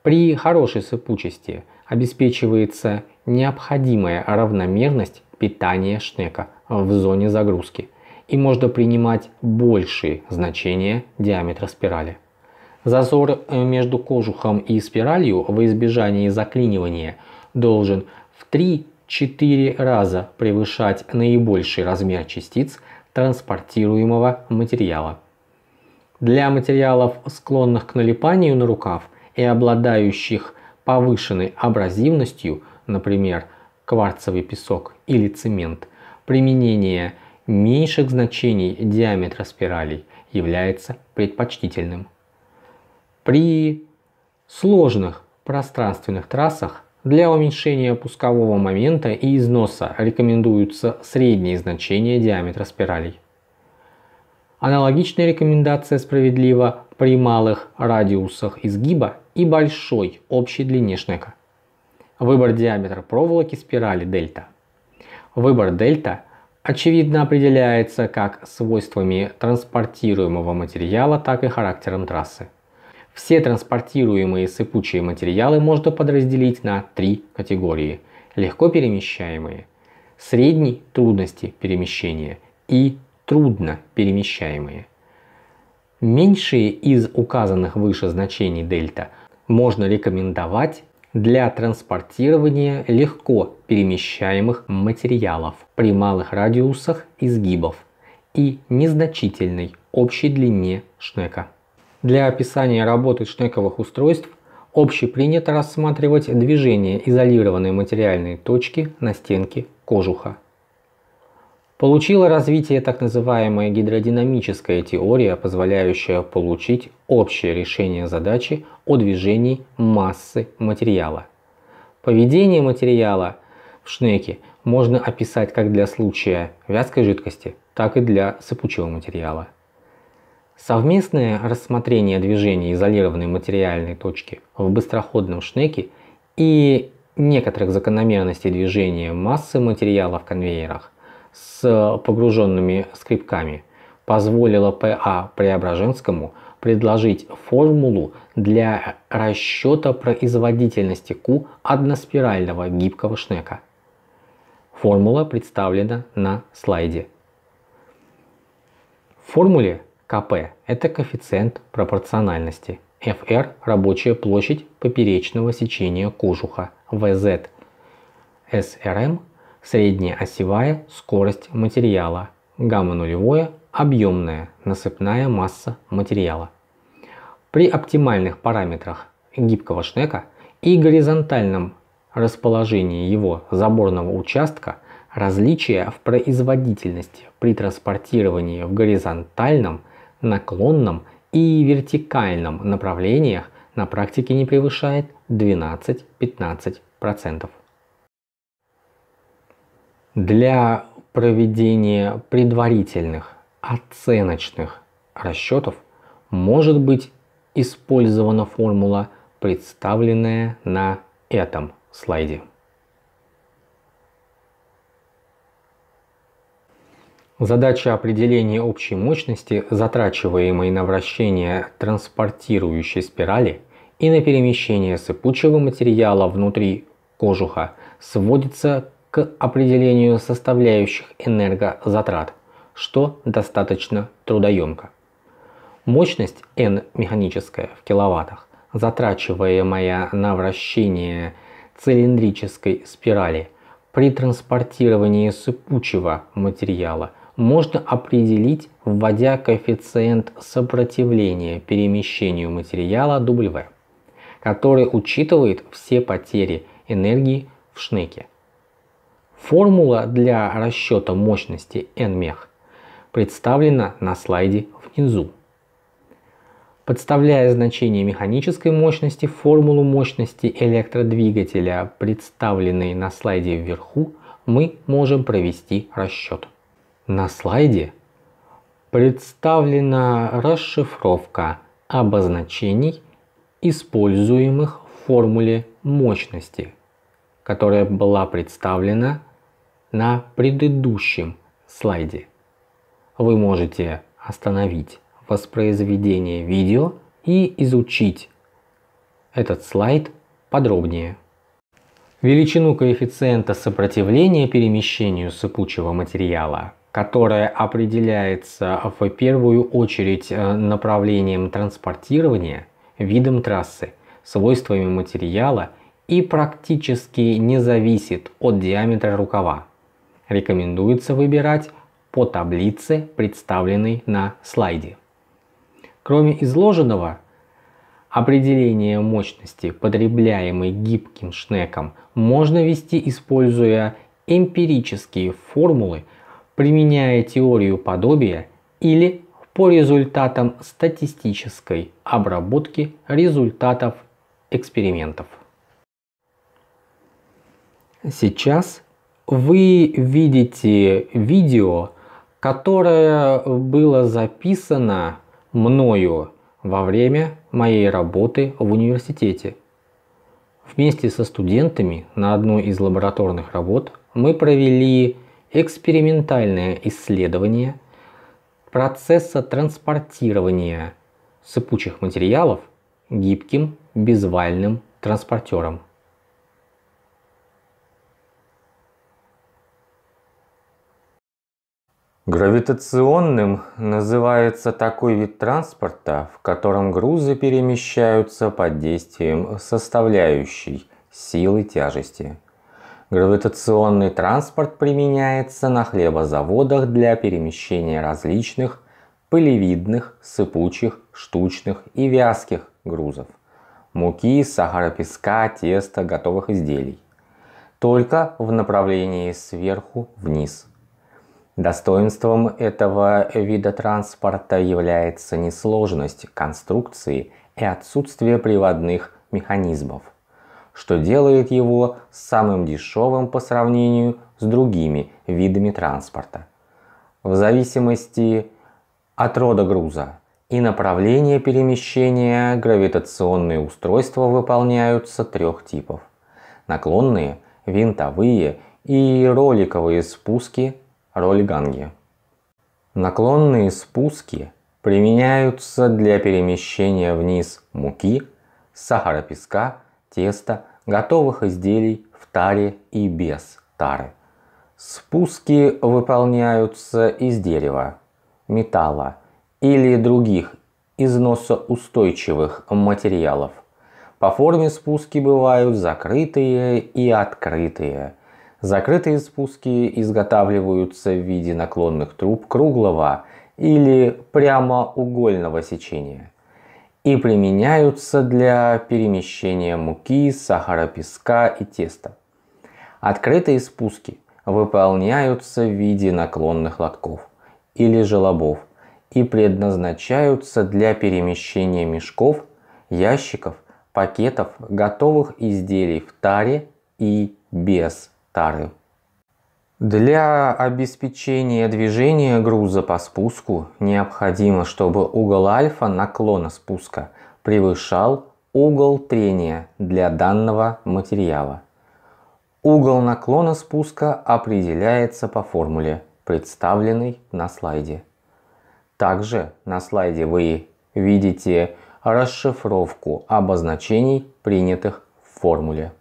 При хорошей сыпучести обеспечивается необходимая равномерность питания шнека в зоне загрузки и можно принимать большие значения диаметра спирали. Зазор между кожухом и спиралью во избежании заклинивания должен в 3-4 раза превышать наибольший размер частиц транспортируемого материала. Для материалов, склонных к налипанию на рукав и обладающих повышенной абразивностью, например, кварцевый песок или цемент, применение меньших значений диаметра спиралей является предпочтительным. При сложных пространственных трассах для уменьшения пускового момента и износа рекомендуются средние значения диаметра спиралей. Аналогичная рекомендация справедлива при малых радиусах изгиба и большой общей длине шнека. Выбор диаметра проволоки спирали дельта. Выбор дельта очевидно определяется как свойствами транспортируемого материала, так и характером трассы. Все транспортируемые сыпучие материалы можно подразделить на три категории. Легко перемещаемые, средней трудности перемещения и трудно перемещаемые. Меньшие из указанных выше значений дельта можно рекомендовать для транспортирования легко перемещаемых материалов при малых радиусах изгибов и незначительной общей длине шнека. Для описания работы шнековых устройств общепринято рассматривать движение изолированной материальной точки на стенке кожуха. Получила развитие так называемая гидродинамическая теория, позволяющая получить общее решение задачи о движении массы материала. Поведение материала в шнеке можно описать как для случая вязкой жидкости, так и для сыпучего материала. Совместное рассмотрение движения изолированной материальной точки в быстроходном шнеке и некоторых закономерностей движения массы материала в конвейерах с погруженными скребками позволило П.А. Преображенскому предложить формулу для расчета производительности Q односпирального гибкого шнека. Формула представлена на слайде. В формуле КП – это коэффициент пропорциональности. ФР – рабочая площадь поперечного сечения кожуха. ВЗ. СРМ – средняя осевая скорость материала. Гамма нулевое – объемная насыпная масса материала. При оптимальных параметрах гибкого шнека и горизонтальном расположении его заборного участка различия в производительности при транспортировании в горизонтальном наклонном и вертикальном направлениях на практике не превышает 12-15%. Для проведения предварительных оценочных расчетов может быть использована формула, представленная на этом слайде. Задача определения общей мощности, затрачиваемой на вращение транспортирующей спирали и на перемещение сыпучего материала внутри кожуха, сводится к определению составляющих энергозатрат, что достаточно трудоемко. Мощность N механическая в киловаттах, затрачиваемая на вращение цилиндрической спирали при транспортировании сыпучего материала можно определить, вводя коэффициент сопротивления перемещению материала W, который учитывает все потери энергии в шнеке. Формула для расчета мощности NMEH представлена на слайде внизу. Подставляя значение механической мощности в формулу мощности электродвигателя, представленной на слайде вверху, мы можем провести расчет. На слайде представлена расшифровка обозначений, используемых в формуле мощности, которая была представлена на предыдущем слайде. Вы можете остановить воспроизведение видео и изучить этот слайд подробнее. Величину коэффициента сопротивления перемещению сыпучего материала которая определяется в первую очередь э, направлением транспортирования, видом трассы, свойствами материала и практически не зависит от диаметра рукава. Рекомендуется выбирать по таблице, представленной на слайде. Кроме изложенного, определение мощности, потребляемой гибким шнеком, можно вести, используя эмпирические формулы – применяя теорию подобия или по результатам статистической обработки результатов экспериментов. Сейчас вы видите видео, которое было записано мною во время моей работы в университете. Вместе со студентами на одной из лабораторных работ мы провели экспериментальное исследование процесса транспортирования сыпучих материалов гибким безвальным транспортером. Гравитационным называется такой вид транспорта, в котором грузы перемещаются под действием составляющей силы тяжести. Гравитационный транспорт применяется на хлебозаводах для перемещения различных пылевидных, сыпучих, штучных и вязких грузов, муки, сахара, песка, теста, готовых изделий, только в направлении сверху вниз. Достоинством этого вида транспорта является несложность конструкции и отсутствие приводных механизмов – что делает его самым дешевым по сравнению с другими видами транспорта. В зависимости от рода груза и направления перемещения гравитационные устройства выполняются трех типов. Наклонные, винтовые и роликовые спуски ролиганги. Наклонные спуски применяются для перемещения вниз муки, сахара песка, теста, готовых изделий в таре и без тары. Спуски выполняются из дерева, металла или других износоустойчивых материалов. По форме спуски бывают закрытые и открытые. Закрытые спуски изготавливаются в виде наклонных труб круглого или прямоугольного сечения – и применяются для перемещения муки, сахара, песка и теста. Открытые спуски выполняются в виде наклонных лотков или желобов и предназначаются для перемещения мешков, ящиков, пакетов, готовых изделий в таре и без тары. Для обеспечения движения груза по спуску необходимо, чтобы угол альфа наклона спуска превышал угол трения для данного материала. Угол наклона спуска определяется по формуле, представленной на слайде. Также на слайде вы видите расшифровку обозначений, принятых в формуле.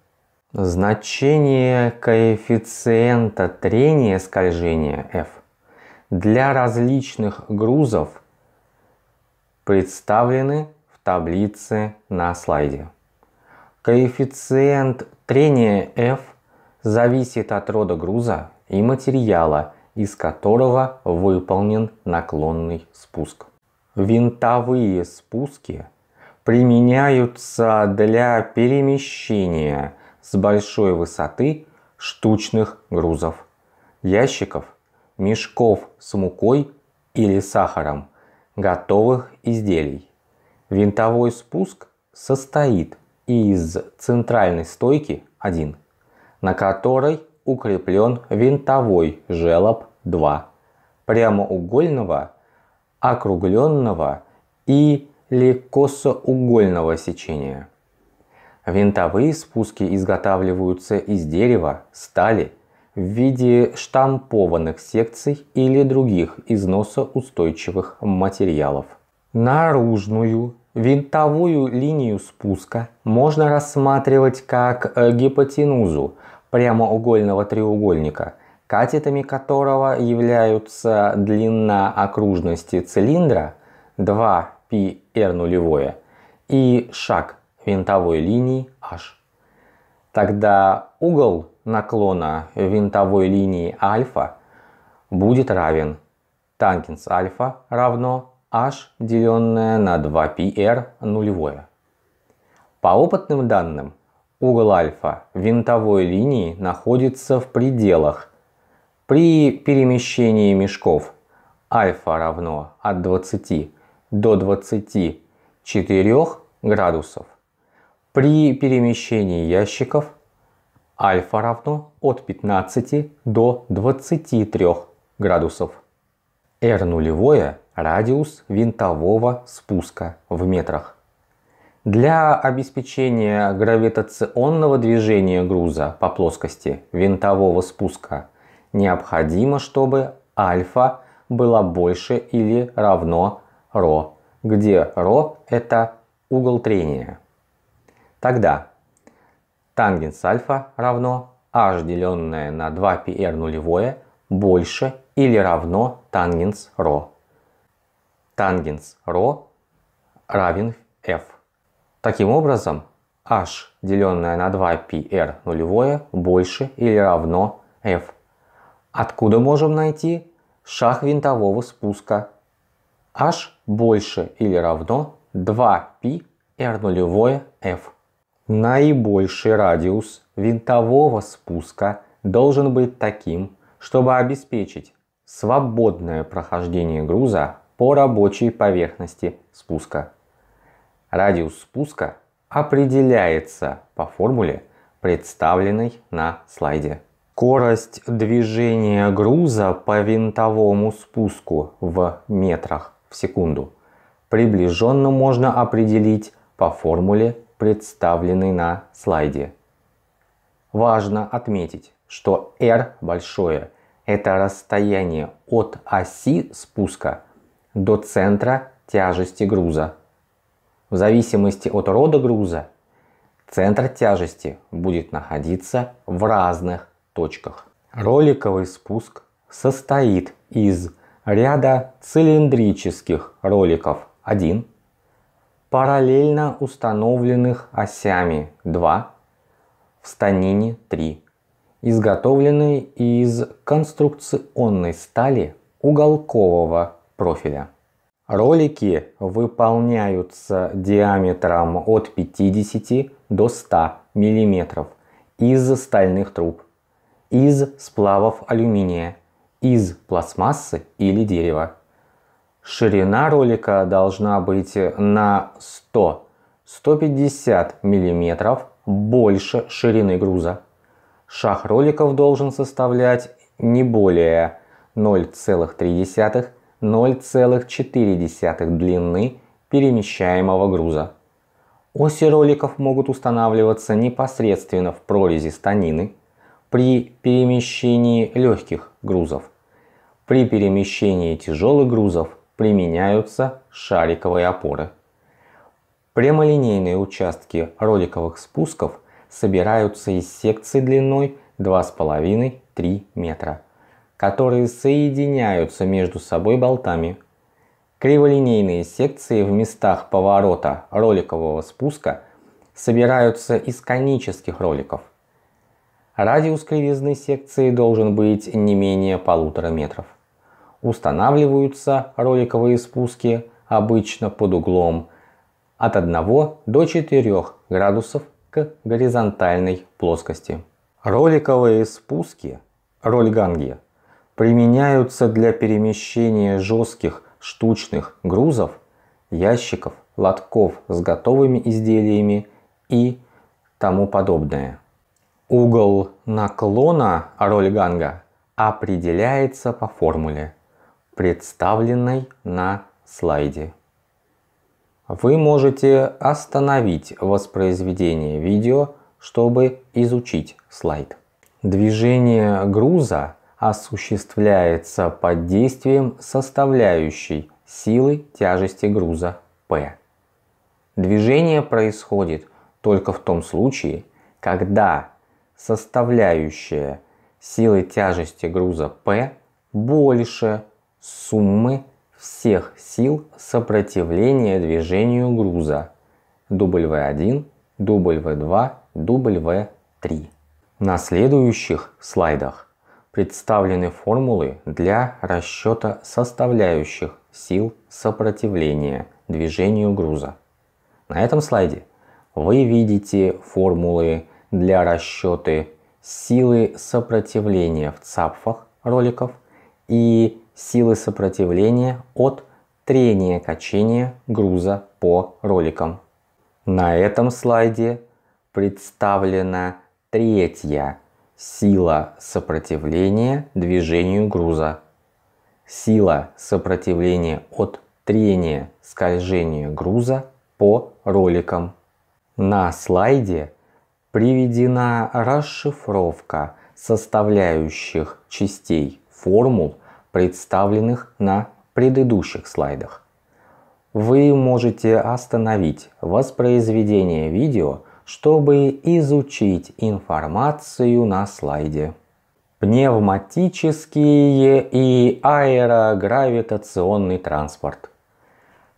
Значение коэффициента трения скольжения F для различных грузов представлены в таблице на слайде. Коэффициент трения F зависит от рода груза и материала, из которого выполнен наклонный спуск. Винтовые спуски применяются для перемещения с большой высоты штучных грузов, ящиков, мешков с мукой или сахаром, готовых изделий. Винтовой спуск состоит из центральной стойки 1, на которой укреплен винтовой желоб 2, прямоугольного, округленного и ликосоугольного сечения. Винтовые спуски изготавливаются из дерева, стали, в виде штампованных секций или других износоустойчивых материалов. Наружную винтовую линию спуска можно рассматривать как э, гипотенузу прямоугольного треугольника, катетами которого являются длина окружности цилиндра 2πr0 и шаг винтовой линии H. Тогда угол наклона винтовой линии альфа будет равен тангенс альфа равно h деленное на 2πr нулевое. По опытным данным, угол альфа винтовой линии находится в пределах. При перемещении мешков альфа равно от 20 до 24 градусов. При перемещении ящиков альфа равно от 15 до 23 градусов. R нулевое – радиус винтового спуска в метрах. Для обеспечения гравитационного движения груза по плоскости винтового спуска необходимо, чтобы альфа была больше или равно ρ, где ρ – это угол трения. Тогда тангенс альфа равно h деленное на 2πr нулевое больше или равно тангенс ρ. Тангенс ρ равен f. Таким образом, h деленное на 2πr нулевое больше или равно f. Откуда можем найти шаг винтового спуска? h больше или равно 2πr нулевое f. Наибольший радиус винтового спуска должен быть таким, чтобы обеспечить свободное прохождение груза по рабочей поверхности спуска. Радиус спуска определяется по формуле, представленной на слайде. Скорость движения груза по винтовому спуску в метрах в секунду приближенно можно определить по формуле представлены на слайде. Важно отметить, что R большое – это расстояние от оси спуска до центра тяжести груза. В зависимости от рода груза, центр тяжести будет находиться в разных точках. Роликовый спуск состоит из ряда цилиндрических роликов 1, параллельно установленных осями 2 в станине 3, изготовленные из конструкционной стали уголкового профиля. Ролики выполняются диаметром от 50 до 100 мм из стальных труб, из сплавов алюминия, из пластмассы или дерева. Ширина ролика должна быть на 100-150 мм больше ширины груза. Шаг роликов должен составлять не более 0,3-0,4 длины перемещаемого груза. Оси роликов могут устанавливаться непосредственно в прорези станины при перемещении легких грузов, при перемещении тяжелых грузов применяются шариковые опоры. Прямолинейные участки роликовых спусков собираются из секций длиной 2,5-3 метра, которые соединяются между собой болтами. Криволинейные секции в местах поворота роликового спуска собираются из конических роликов. Радиус кривизны секции должен быть не менее полутора метров устанавливаются роликовые спуски обычно под углом от 1 до 4 градусов к горизонтальной плоскости. Роликовые спуски, рольганги, применяются для перемещения жестких штучных грузов, ящиков, лотков с готовыми изделиями и тому подобное. Угол наклона рольганга определяется по формуле представленной на слайде. Вы можете остановить воспроизведение видео, чтобы изучить слайд. Движение груза осуществляется под действием составляющей силы тяжести груза P. Движение происходит только в том случае, когда составляющая силы тяжести груза P больше суммы всех сил сопротивления движению груза W1, W2, W3. На следующих слайдах представлены формулы для расчета составляющих сил сопротивления движению груза. На этом слайде вы видите формулы для расчета силы сопротивления в цапфах роликов и силы сопротивления от трения качения груза по роликам. На этом слайде представлена третья сила сопротивления движению груза. Сила сопротивления от трения скольжения груза по роликам. На слайде приведена расшифровка составляющих частей формул – представленных на предыдущих слайдах. Вы можете остановить воспроизведение видео, чтобы изучить информацию на слайде. Пневматические и аэрогравитационный транспорт.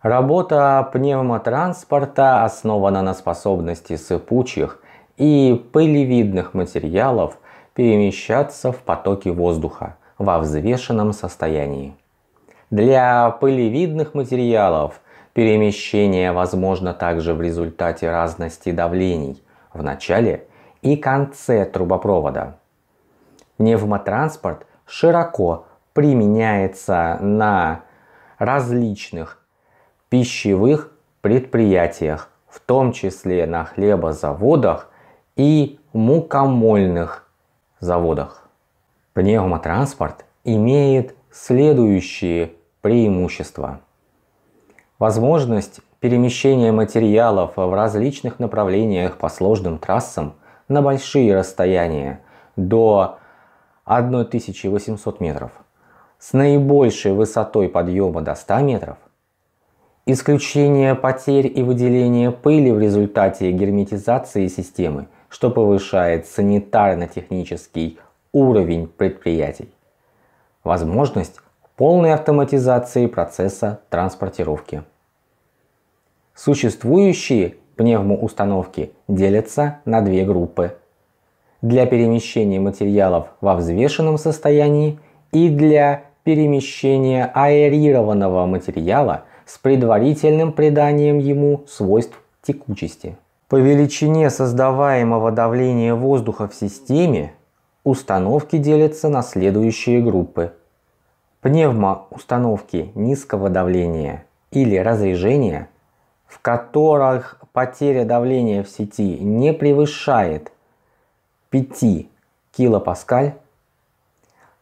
Работа пневмотранспорта основана на способности сыпучих и пылевидных материалов перемещаться в потоке воздуха во взвешенном состоянии. Для пылевидных материалов перемещение возможно также в результате разности давлений в начале и конце трубопровода. Пневмотранспорт широко применяется на различных пищевых предприятиях, в том числе на хлебозаводах и мукомольных заводах. Пневмотранспорт имеет следующие преимущества. Возможность перемещения материалов в различных направлениях по сложным трассам на большие расстояния до 1800 метров с наибольшей высотой подъема до 100 метров, исключение потерь и выделения пыли в результате герметизации системы, что повышает санитарно-технический уровень предприятий, возможность полной автоматизации процесса транспортировки. Существующие пневмоустановки делятся на две группы. Для перемещения материалов во взвешенном состоянии и для перемещения аэрированного материала с предварительным приданием ему свойств текучести. По величине создаваемого давления воздуха в системе Установки делятся на следующие группы. Пневмоустановки низкого давления или разрежения, в которых потеря давления в сети не превышает 5 килопаскаль.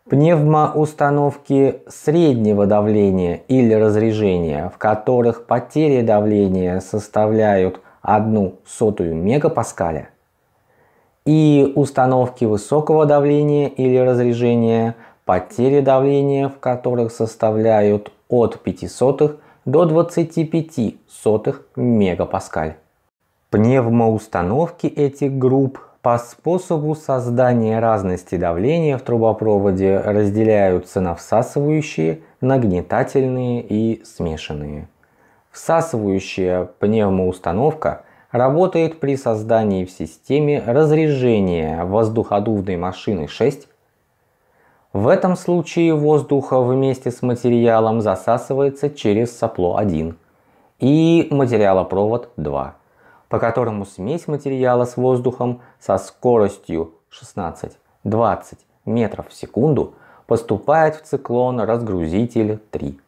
Пневмоустановки среднего давления или разрежения, в которых потери давления составляют 1 сотую мегапаскаля – и установки высокого давления или разрежения, потери давления, в которых составляют от 0,05 до 25 мегапаскаль. Пневмоустановки этих групп по способу создания разности давления в трубопроводе разделяются на всасывающие, нагнетательные и смешанные. Всасывающая пневмоустановка – работает при создании в системе разрежения воздуходувной машины 6. В этом случае воздуха вместе с материалом засасывается через сопло 1 и материалопровод 2, по которому смесь материала с воздухом со скоростью 16-20 метров в секунду поступает в циклон разгрузитель 3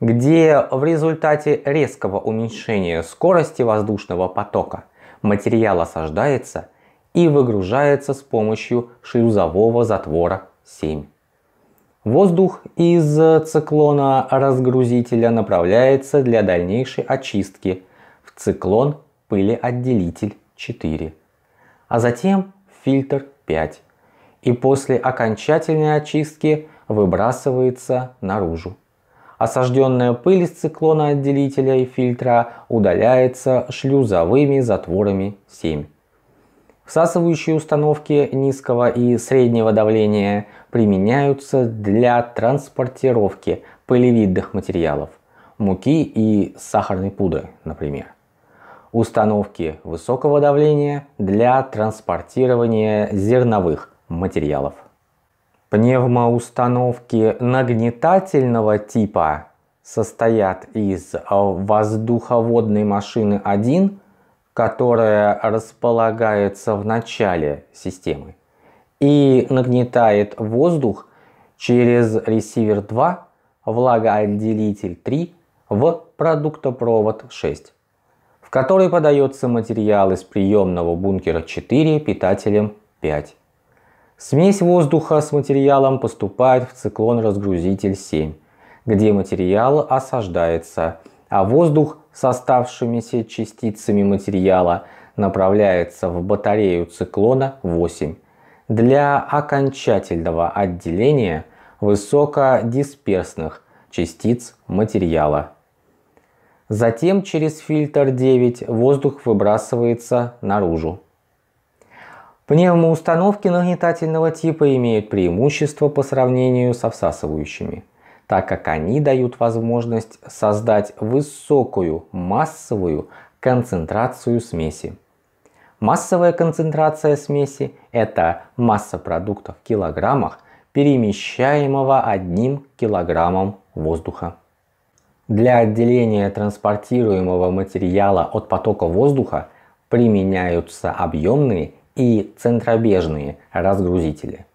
где в результате резкого уменьшения скорости воздушного потока материал осаждается и выгружается с помощью шлюзового затвора 7. Воздух из циклона разгрузителя направляется для дальнейшей очистки в циклон пылеотделитель 4, а затем фильтр 5 и после окончательной очистки выбрасывается наружу. Осажденная пыль из циклона отделителя и фильтра удаляется шлюзовыми затворами 7. Всасывающие установки низкого и среднего давления применяются для транспортировки пылевидных материалов, муки и сахарной пудры, например. Установки высокого давления для транспортирования зерновых материалов. Пневмоустановки нагнетательного типа состоят из э, воздуховодной машины 1, которая располагается в начале системы и нагнетает воздух через ресивер 2, влагоотделитель 3 в продуктопровод 6, в который подается материал из приемного бункера 4 питателем 5. Смесь воздуха с материалом поступает в циклон-разгрузитель 7, где материал осаждается, а воздух с оставшимися частицами материала направляется в батарею циклона 8 для окончательного отделения высокодисперсных частиц материала. Затем через фильтр 9 воздух выбрасывается наружу. Пневмоустановки нагнетательного типа имеют преимущество по сравнению со всасывающими, так как они дают возможность создать высокую массовую концентрацию смеси. Массовая концентрация смеси – это масса продуктов в килограммах, перемещаемого одним килограммом воздуха. Для отделения транспортируемого материала от потока воздуха применяются объемные и центробежные разгрузители.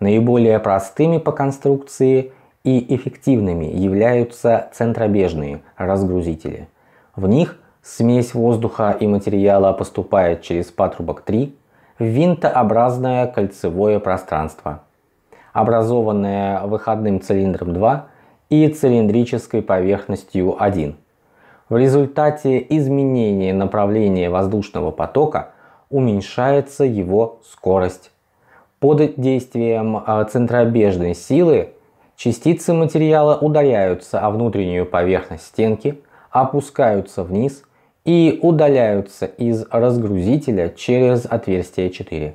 Наиболее простыми по конструкции и эффективными являются центробежные разгрузители. В них смесь воздуха и материала поступает через патрубок 3 в винтообразное кольцевое пространство, образованное выходным цилиндром 2 и цилиндрической поверхностью 1. В результате изменения направления воздушного потока – уменьшается его скорость. Под действием а, центробежной силы частицы материала ударяются о внутреннюю поверхность стенки, опускаются вниз и удаляются из разгрузителя через отверстие 4.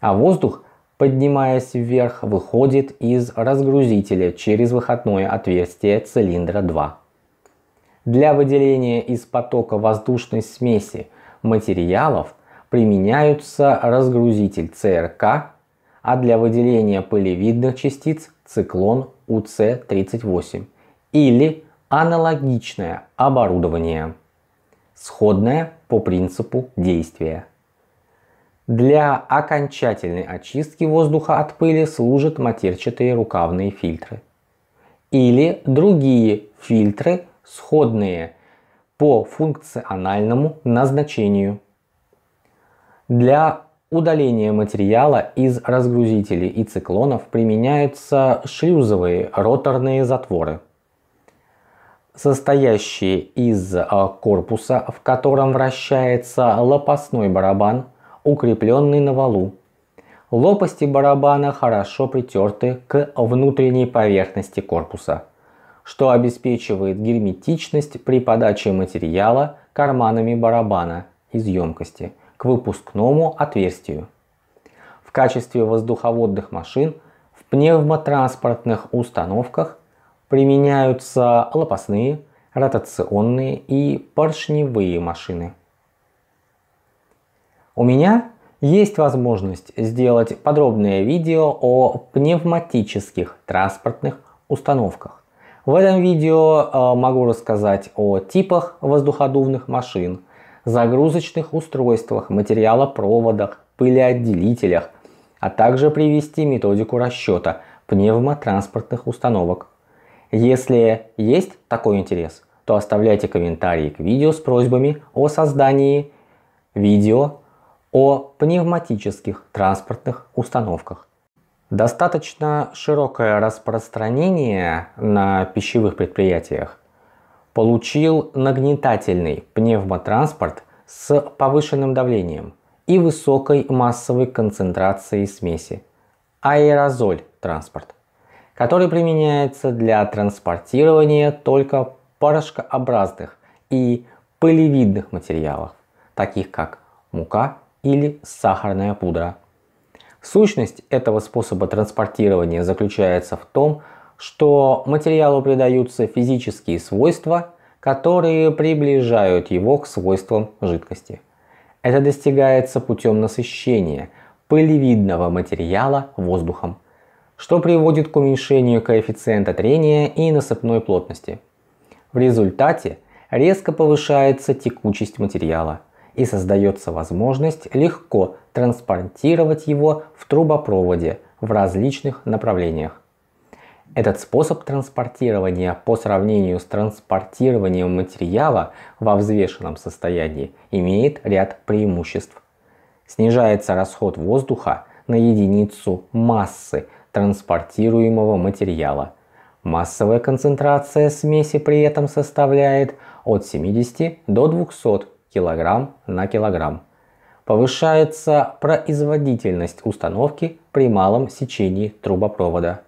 А воздух, поднимаясь вверх, выходит из разгрузителя через выходное отверстие цилиндра 2. Для выделения из потока воздушной смеси материалов применяются разгрузитель ЦРК, а для выделения пылевидных частиц циклон УЦ-38 или аналогичное оборудование, сходное по принципу действия. Для окончательной очистки воздуха от пыли служат матерчатые рукавные фильтры или другие фильтры, сходные по функциональному назначению. Для удаления материала из разгрузителей и циклонов применяются шлюзовые роторные затворы, состоящие из э, корпуса, в котором вращается лопастной барабан, укрепленный на валу. Лопасти барабана хорошо притерты к внутренней поверхности корпуса, что обеспечивает герметичность при подаче материала карманами барабана из емкости к выпускному отверстию. В качестве воздуховодных машин в пневмотранспортных установках применяются лопастные, ротационные и поршневые машины. У меня есть возможность сделать подробное видео о пневматических транспортных установках. В этом видео э, могу рассказать о типах воздуходувных машин, загрузочных устройствах, материалопроводах, пылеотделителях, а также привести методику расчета пневмотранспортных установок. Если есть такой интерес, то оставляйте комментарии к видео с просьбами о создании видео о пневматических транспортных установках. Достаточно широкое распространение на пищевых предприятиях получил нагнетательный пневмотранспорт с повышенным давлением и высокой массовой концентрацией смеси – аэрозоль транспорт, который применяется для транспортирования только порошкообразных и пылевидных материалов, таких как мука или сахарная пудра. Сущность этого способа транспортирования заключается в том, что что материалу придаются физические свойства, которые приближают его к свойствам жидкости. Это достигается путем насыщения пылевидного материала воздухом, что приводит к уменьшению коэффициента трения и насыпной плотности. В результате резко повышается текучесть материала и создается возможность легко транспортировать его в трубопроводе в различных направлениях. Этот способ транспортирования по сравнению с транспортированием материала во взвешенном состоянии имеет ряд преимуществ. Снижается расход воздуха на единицу массы транспортируемого материала. Массовая концентрация смеси при этом составляет от 70 до 200 кг на килограмм. Повышается производительность установки при малом сечении трубопровода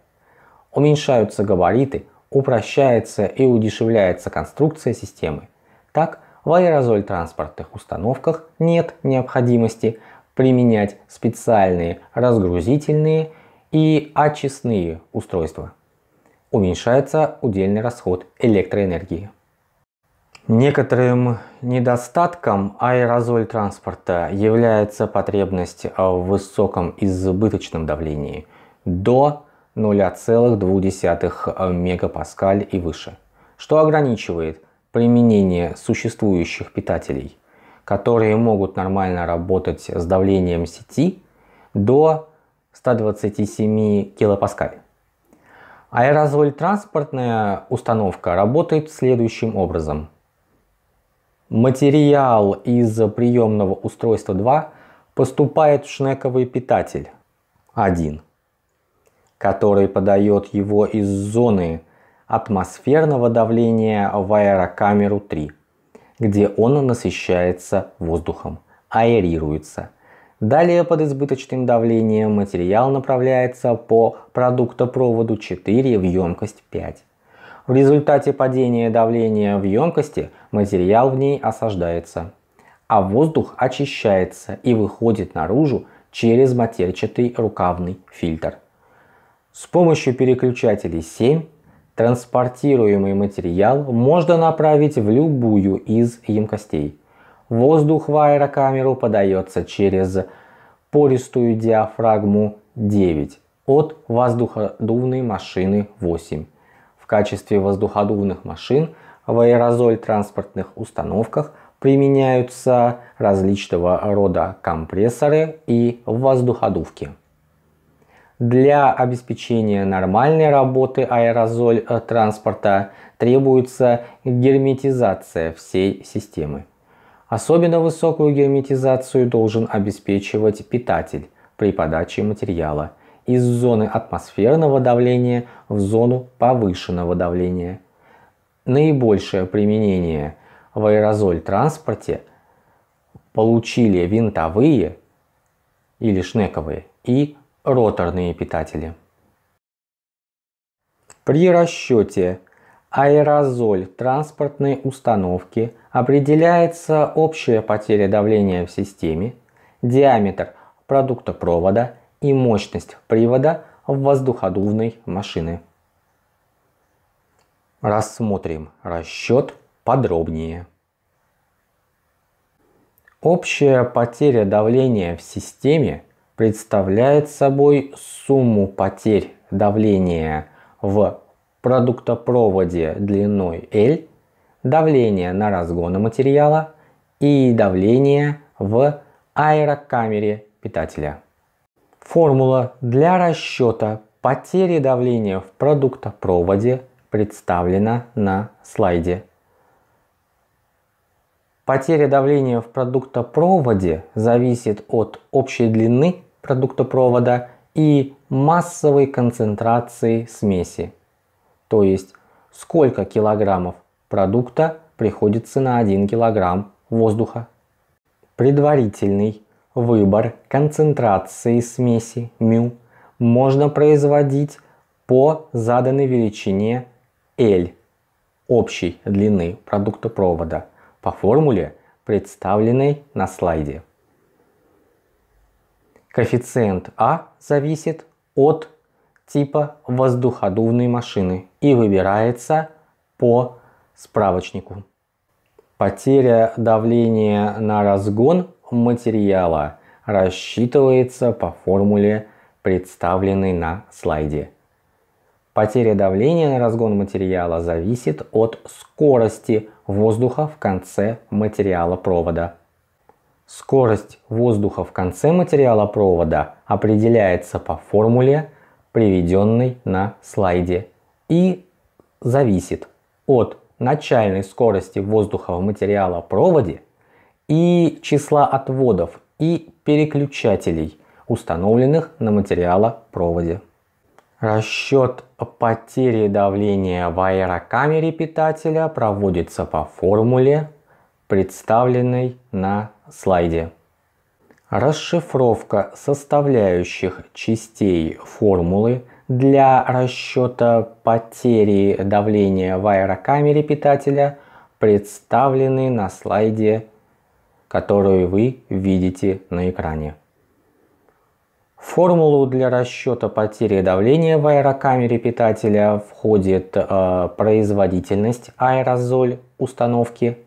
уменьшаются габариты, упрощается и удешевляется конструкция системы. Так, в аэрозоль транспортных установках нет необходимости применять специальные разгрузительные и очистные устройства. Уменьшается удельный расход электроэнергии. Некоторым недостатком аэрозоль транспорта является потребность в высоком избыточном давлении до 0,2 э, мегапаскаль и выше, что ограничивает применение существующих питателей, которые могут нормально работать с давлением сети до 127 килопаскаль. Аэрозоль транспортная установка работает следующим образом. Материал из приемного устройства 2 поступает в шнековый питатель 1 который подает его из зоны атмосферного давления в аэрокамеру 3, где он насыщается воздухом, аэрируется. Далее под избыточным давлением материал направляется по продуктопроводу 4 в емкость 5. В результате падения давления в емкости материал в ней осаждается, а воздух очищается и выходит наружу через матерчатый рукавный фильтр. С помощью переключателей 7 транспортируемый материал можно направить в любую из емкостей. Воздух в аэрокамеру подается через пористую диафрагму 9 от воздуходувной машины 8. В качестве воздуходувных машин в аэрозоль транспортных установках применяются различного рода компрессоры и воздуходувки. Для обеспечения нормальной работы аэрозоль э, транспорта требуется герметизация всей системы. Особенно высокую герметизацию должен обеспечивать питатель при подаче материала из зоны атмосферного давления в зону повышенного давления. Наибольшее применение в аэрозоль транспорте получили винтовые или шнековые и роторные питатели. При расчете аэрозоль транспортной установки определяется общая потеря давления в системе, диаметр продукта провода и мощность привода в воздуходувной машины. Рассмотрим расчет подробнее. Общая потеря давления в системе – представляет собой сумму потерь давления в продуктопроводе длиной L, давление на разгоны материала и давление в аэрокамере питателя. Формула для расчета потери давления в продуктопроводе представлена на слайде. Потеря давления в продуктопроводе зависит от общей длины продуктопровода и массовой концентрации смеси, то есть сколько килограммов продукта приходится на 1 килограмм воздуха. Предварительный выбор концентрации смеси μ можно производить по заданной величине L общей длины продукта провода по формуле, представленной на слайде. Коэффициент А зависит от типа воздуходувной машины и выбирается по справочнику. Потеря давления на разгон материала рассчитывается по формуле, представленной на слайде. Потеря давления на разгон материала зависит от скорости воздуха в конце материала провода. Скорость воздуха в конце материала провода определяется по формуле, приведенной на слайде, и зависит от начальной скорости воздуха в материала проводе и числа отводов и переключателей, установленных на материала проводе. Расчет потери давления в аэрокамере питателя проводится по формуле, представленной на слайде. Расшифровка составляющих частей формулы для расчета потери давления в аэрокамере питателя представлены на слайде, который вы видите на экране. Формулу для расчета потери давления в аэрокамере питателя входит э, производительность аэрозоль установки,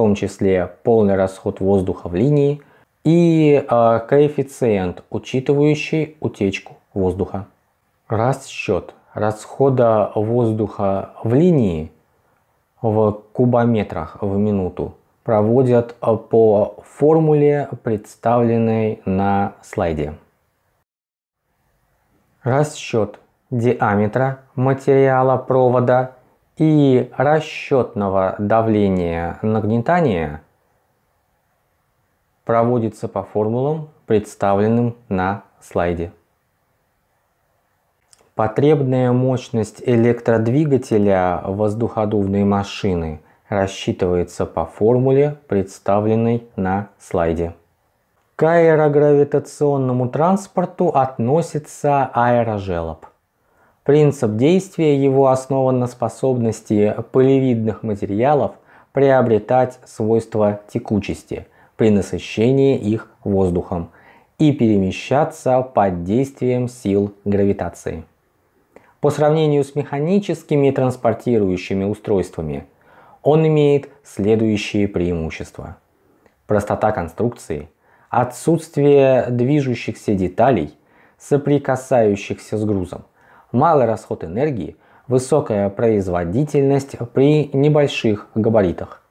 том числе полный расход воздуха в линии и э, коэффициент, учитывающий утечку воздуха. Расчет расхода воздуха в линии в кубометрах в минуту проводят а, по формуле, представленной на слайде. Расчет диаметра материала провода и расчетного давления нагнетания проводится по формулам, представленным на слайде. Потребная мощность электродвигателя воздуходувной машины рассчитывается по формуле, представленной на слайде. К аэрогравитационному транспорту относится аэрожелоб. Принцип действия его основан на способности полевидных материалов приобретать свойства текучести при насыщении их воздухом и перемещаться под действием сил гравитации. По сравнению с механическими транспортирующими устройствами, он имеет следующие преимущества. Простота конструкции, отсутствие движущихся деталей, соприкасающихся с грузом, малый расход энергии, высокая производительность при небольших габаритах.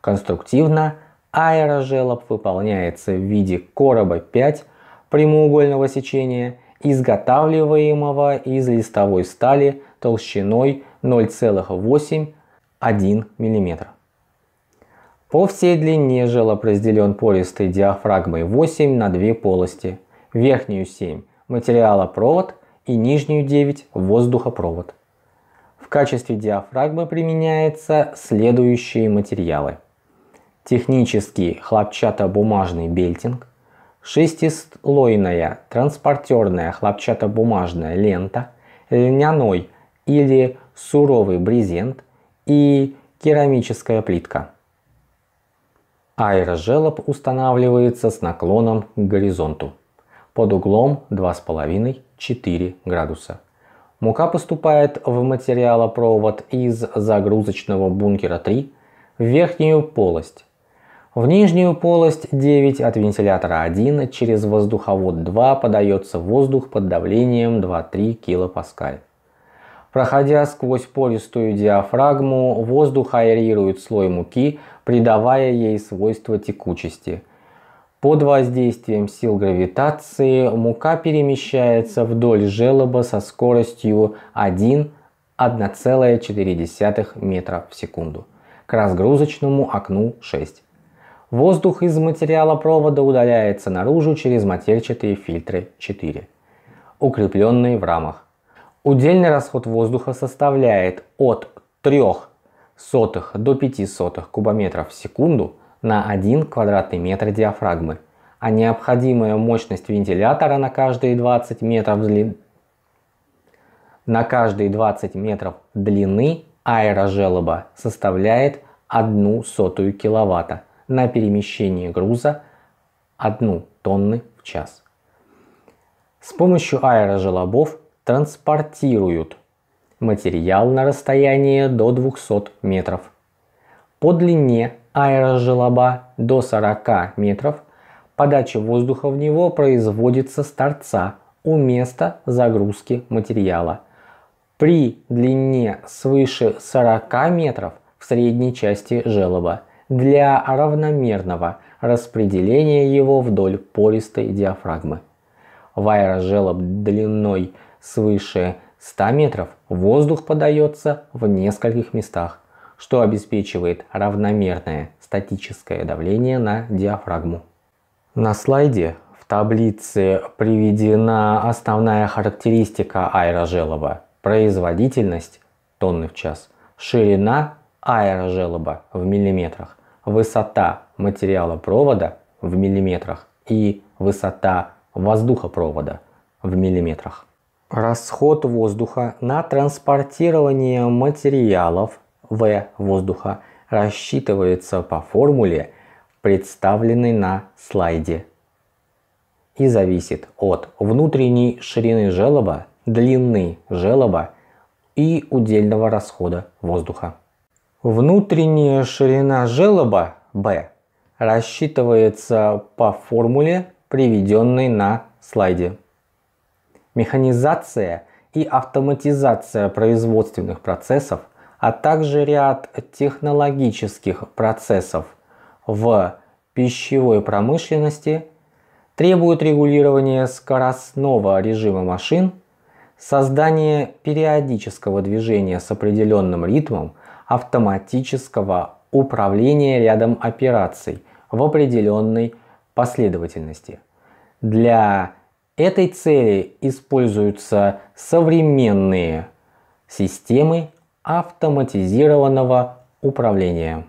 Конструктивно аэрожелоб выполняется в виде короба 5 прямоугольного сечения, изготавливаемого из листовой стали толщиной 0,8-1 мм. По всей длине желоб разделен пористой диафрагмой 8 на две полости, верхнюю 7 материала провод – и нижнюю 9 воздухопровод. В качестве диафрагмы применяются следующие материалы. Технический хлопчатобумажный бельтинг, шестислойная транспортерная хлопчатобумажная лента, льняной или суровый брезент и керамическая плитка. Аэрожелоб устанавливается с наклоном к горизонту под углом 2,5 4 градуса. Мука поступает в материалопровод из загрузочного бункера 3 в верхнюю полость. В нижнюю полость 9 от вентилятора 1 через воздуховод 2 подается воздух под давлением 2-3 килопаскаль. Проходя сквозь пористую диафрагму, воздух аэрирует слой муки, придавая ей свойства текучести – под воздействием сил гравитации мука перемещается вдоль желоба со скоростью 1,14 метра в секунду к разгрузочному окну 6. Воздух из материала провода удаляется наружу через матерчатые фильтры 4, укрепленные в рамах. Удельный расход воздуха составляет от 3 сотых до 5 сотых кубометров в секунду – на 1 квадратный метр диафрагмы, а необходимая мощность вентилятора на каждые 20 метров, дли... на каждые 20 метров длины аэрожелоба составляет 1 сотую киловатта на перемещение груза 1 тонны в час. С помощью аэрожелобов транспортируют материал на расстояние до 200 метров. По длине аэрожелоба до 40 метров, подача воздуха в него производится с торца у места загрузки материала. При длине свыше 40 метров в средней части желоба для равномерного распределения его вдоль пористой диафрагмы. В аэрожелоб длиной свыше 100 метров воздух подается в нескольких местах, что обеспечивает равномерное статическое давление на диафрагму. На слайде в таблице приведена основная характеристика аэрожелоба – производительность тонны в час, ширина аэрожелоба в миллиметрах, высота материала провода в миллиметрах и высота воздухопровода в миллиметрах. Расход воздуха на транспортирование материалов v воздуха рассчитывается по формуле, представленной на слайде. И зависит от внутренней ширины желоба, длины желоба и удельного расхода воздуха. Внутренняя ширина желоба B рассчитывается по формуле, приведенной на слайде. Механизация и автоматизация производственных процессов – а также ряд технологических процессов в пищевой промышленности требуют регулирования скоростного режима машин, создания периодического движения с определенным ритмом, автоматического управления рядом операций в определенной последовательности. Для этой цели используются современные системы автоматизированного управления.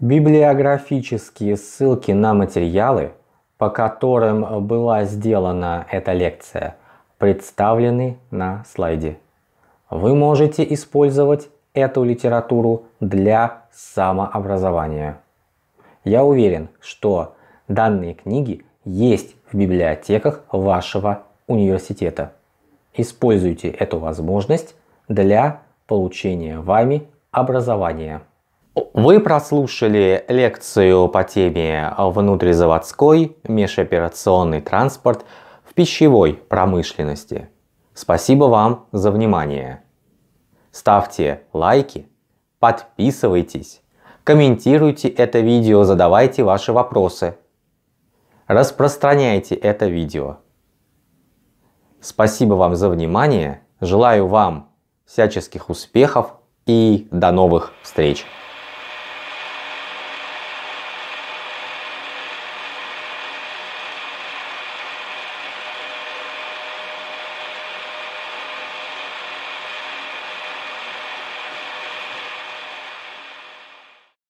Библиографические ссылки на материалы, по которым была сделана эта лекция, представлены на слайде. Вы можете использовать эту литературу для самообразования. Я уверен, что данные книги есть в библиотеках вашего университета. Используйте эту возможность для получения вами образования. Вы прослушали лекцию по теме «Внутризаводской межоперационный транспорт в пищевой промышленности». Спасибо вам за внимание. Ставьте лайки, подписывайтесь, комментируйте это видео, задавайте ваши вопросы. Распространяйте это видео. Спасибо вам за внимание. Желаю вам всяческих успехов и до новых встреч!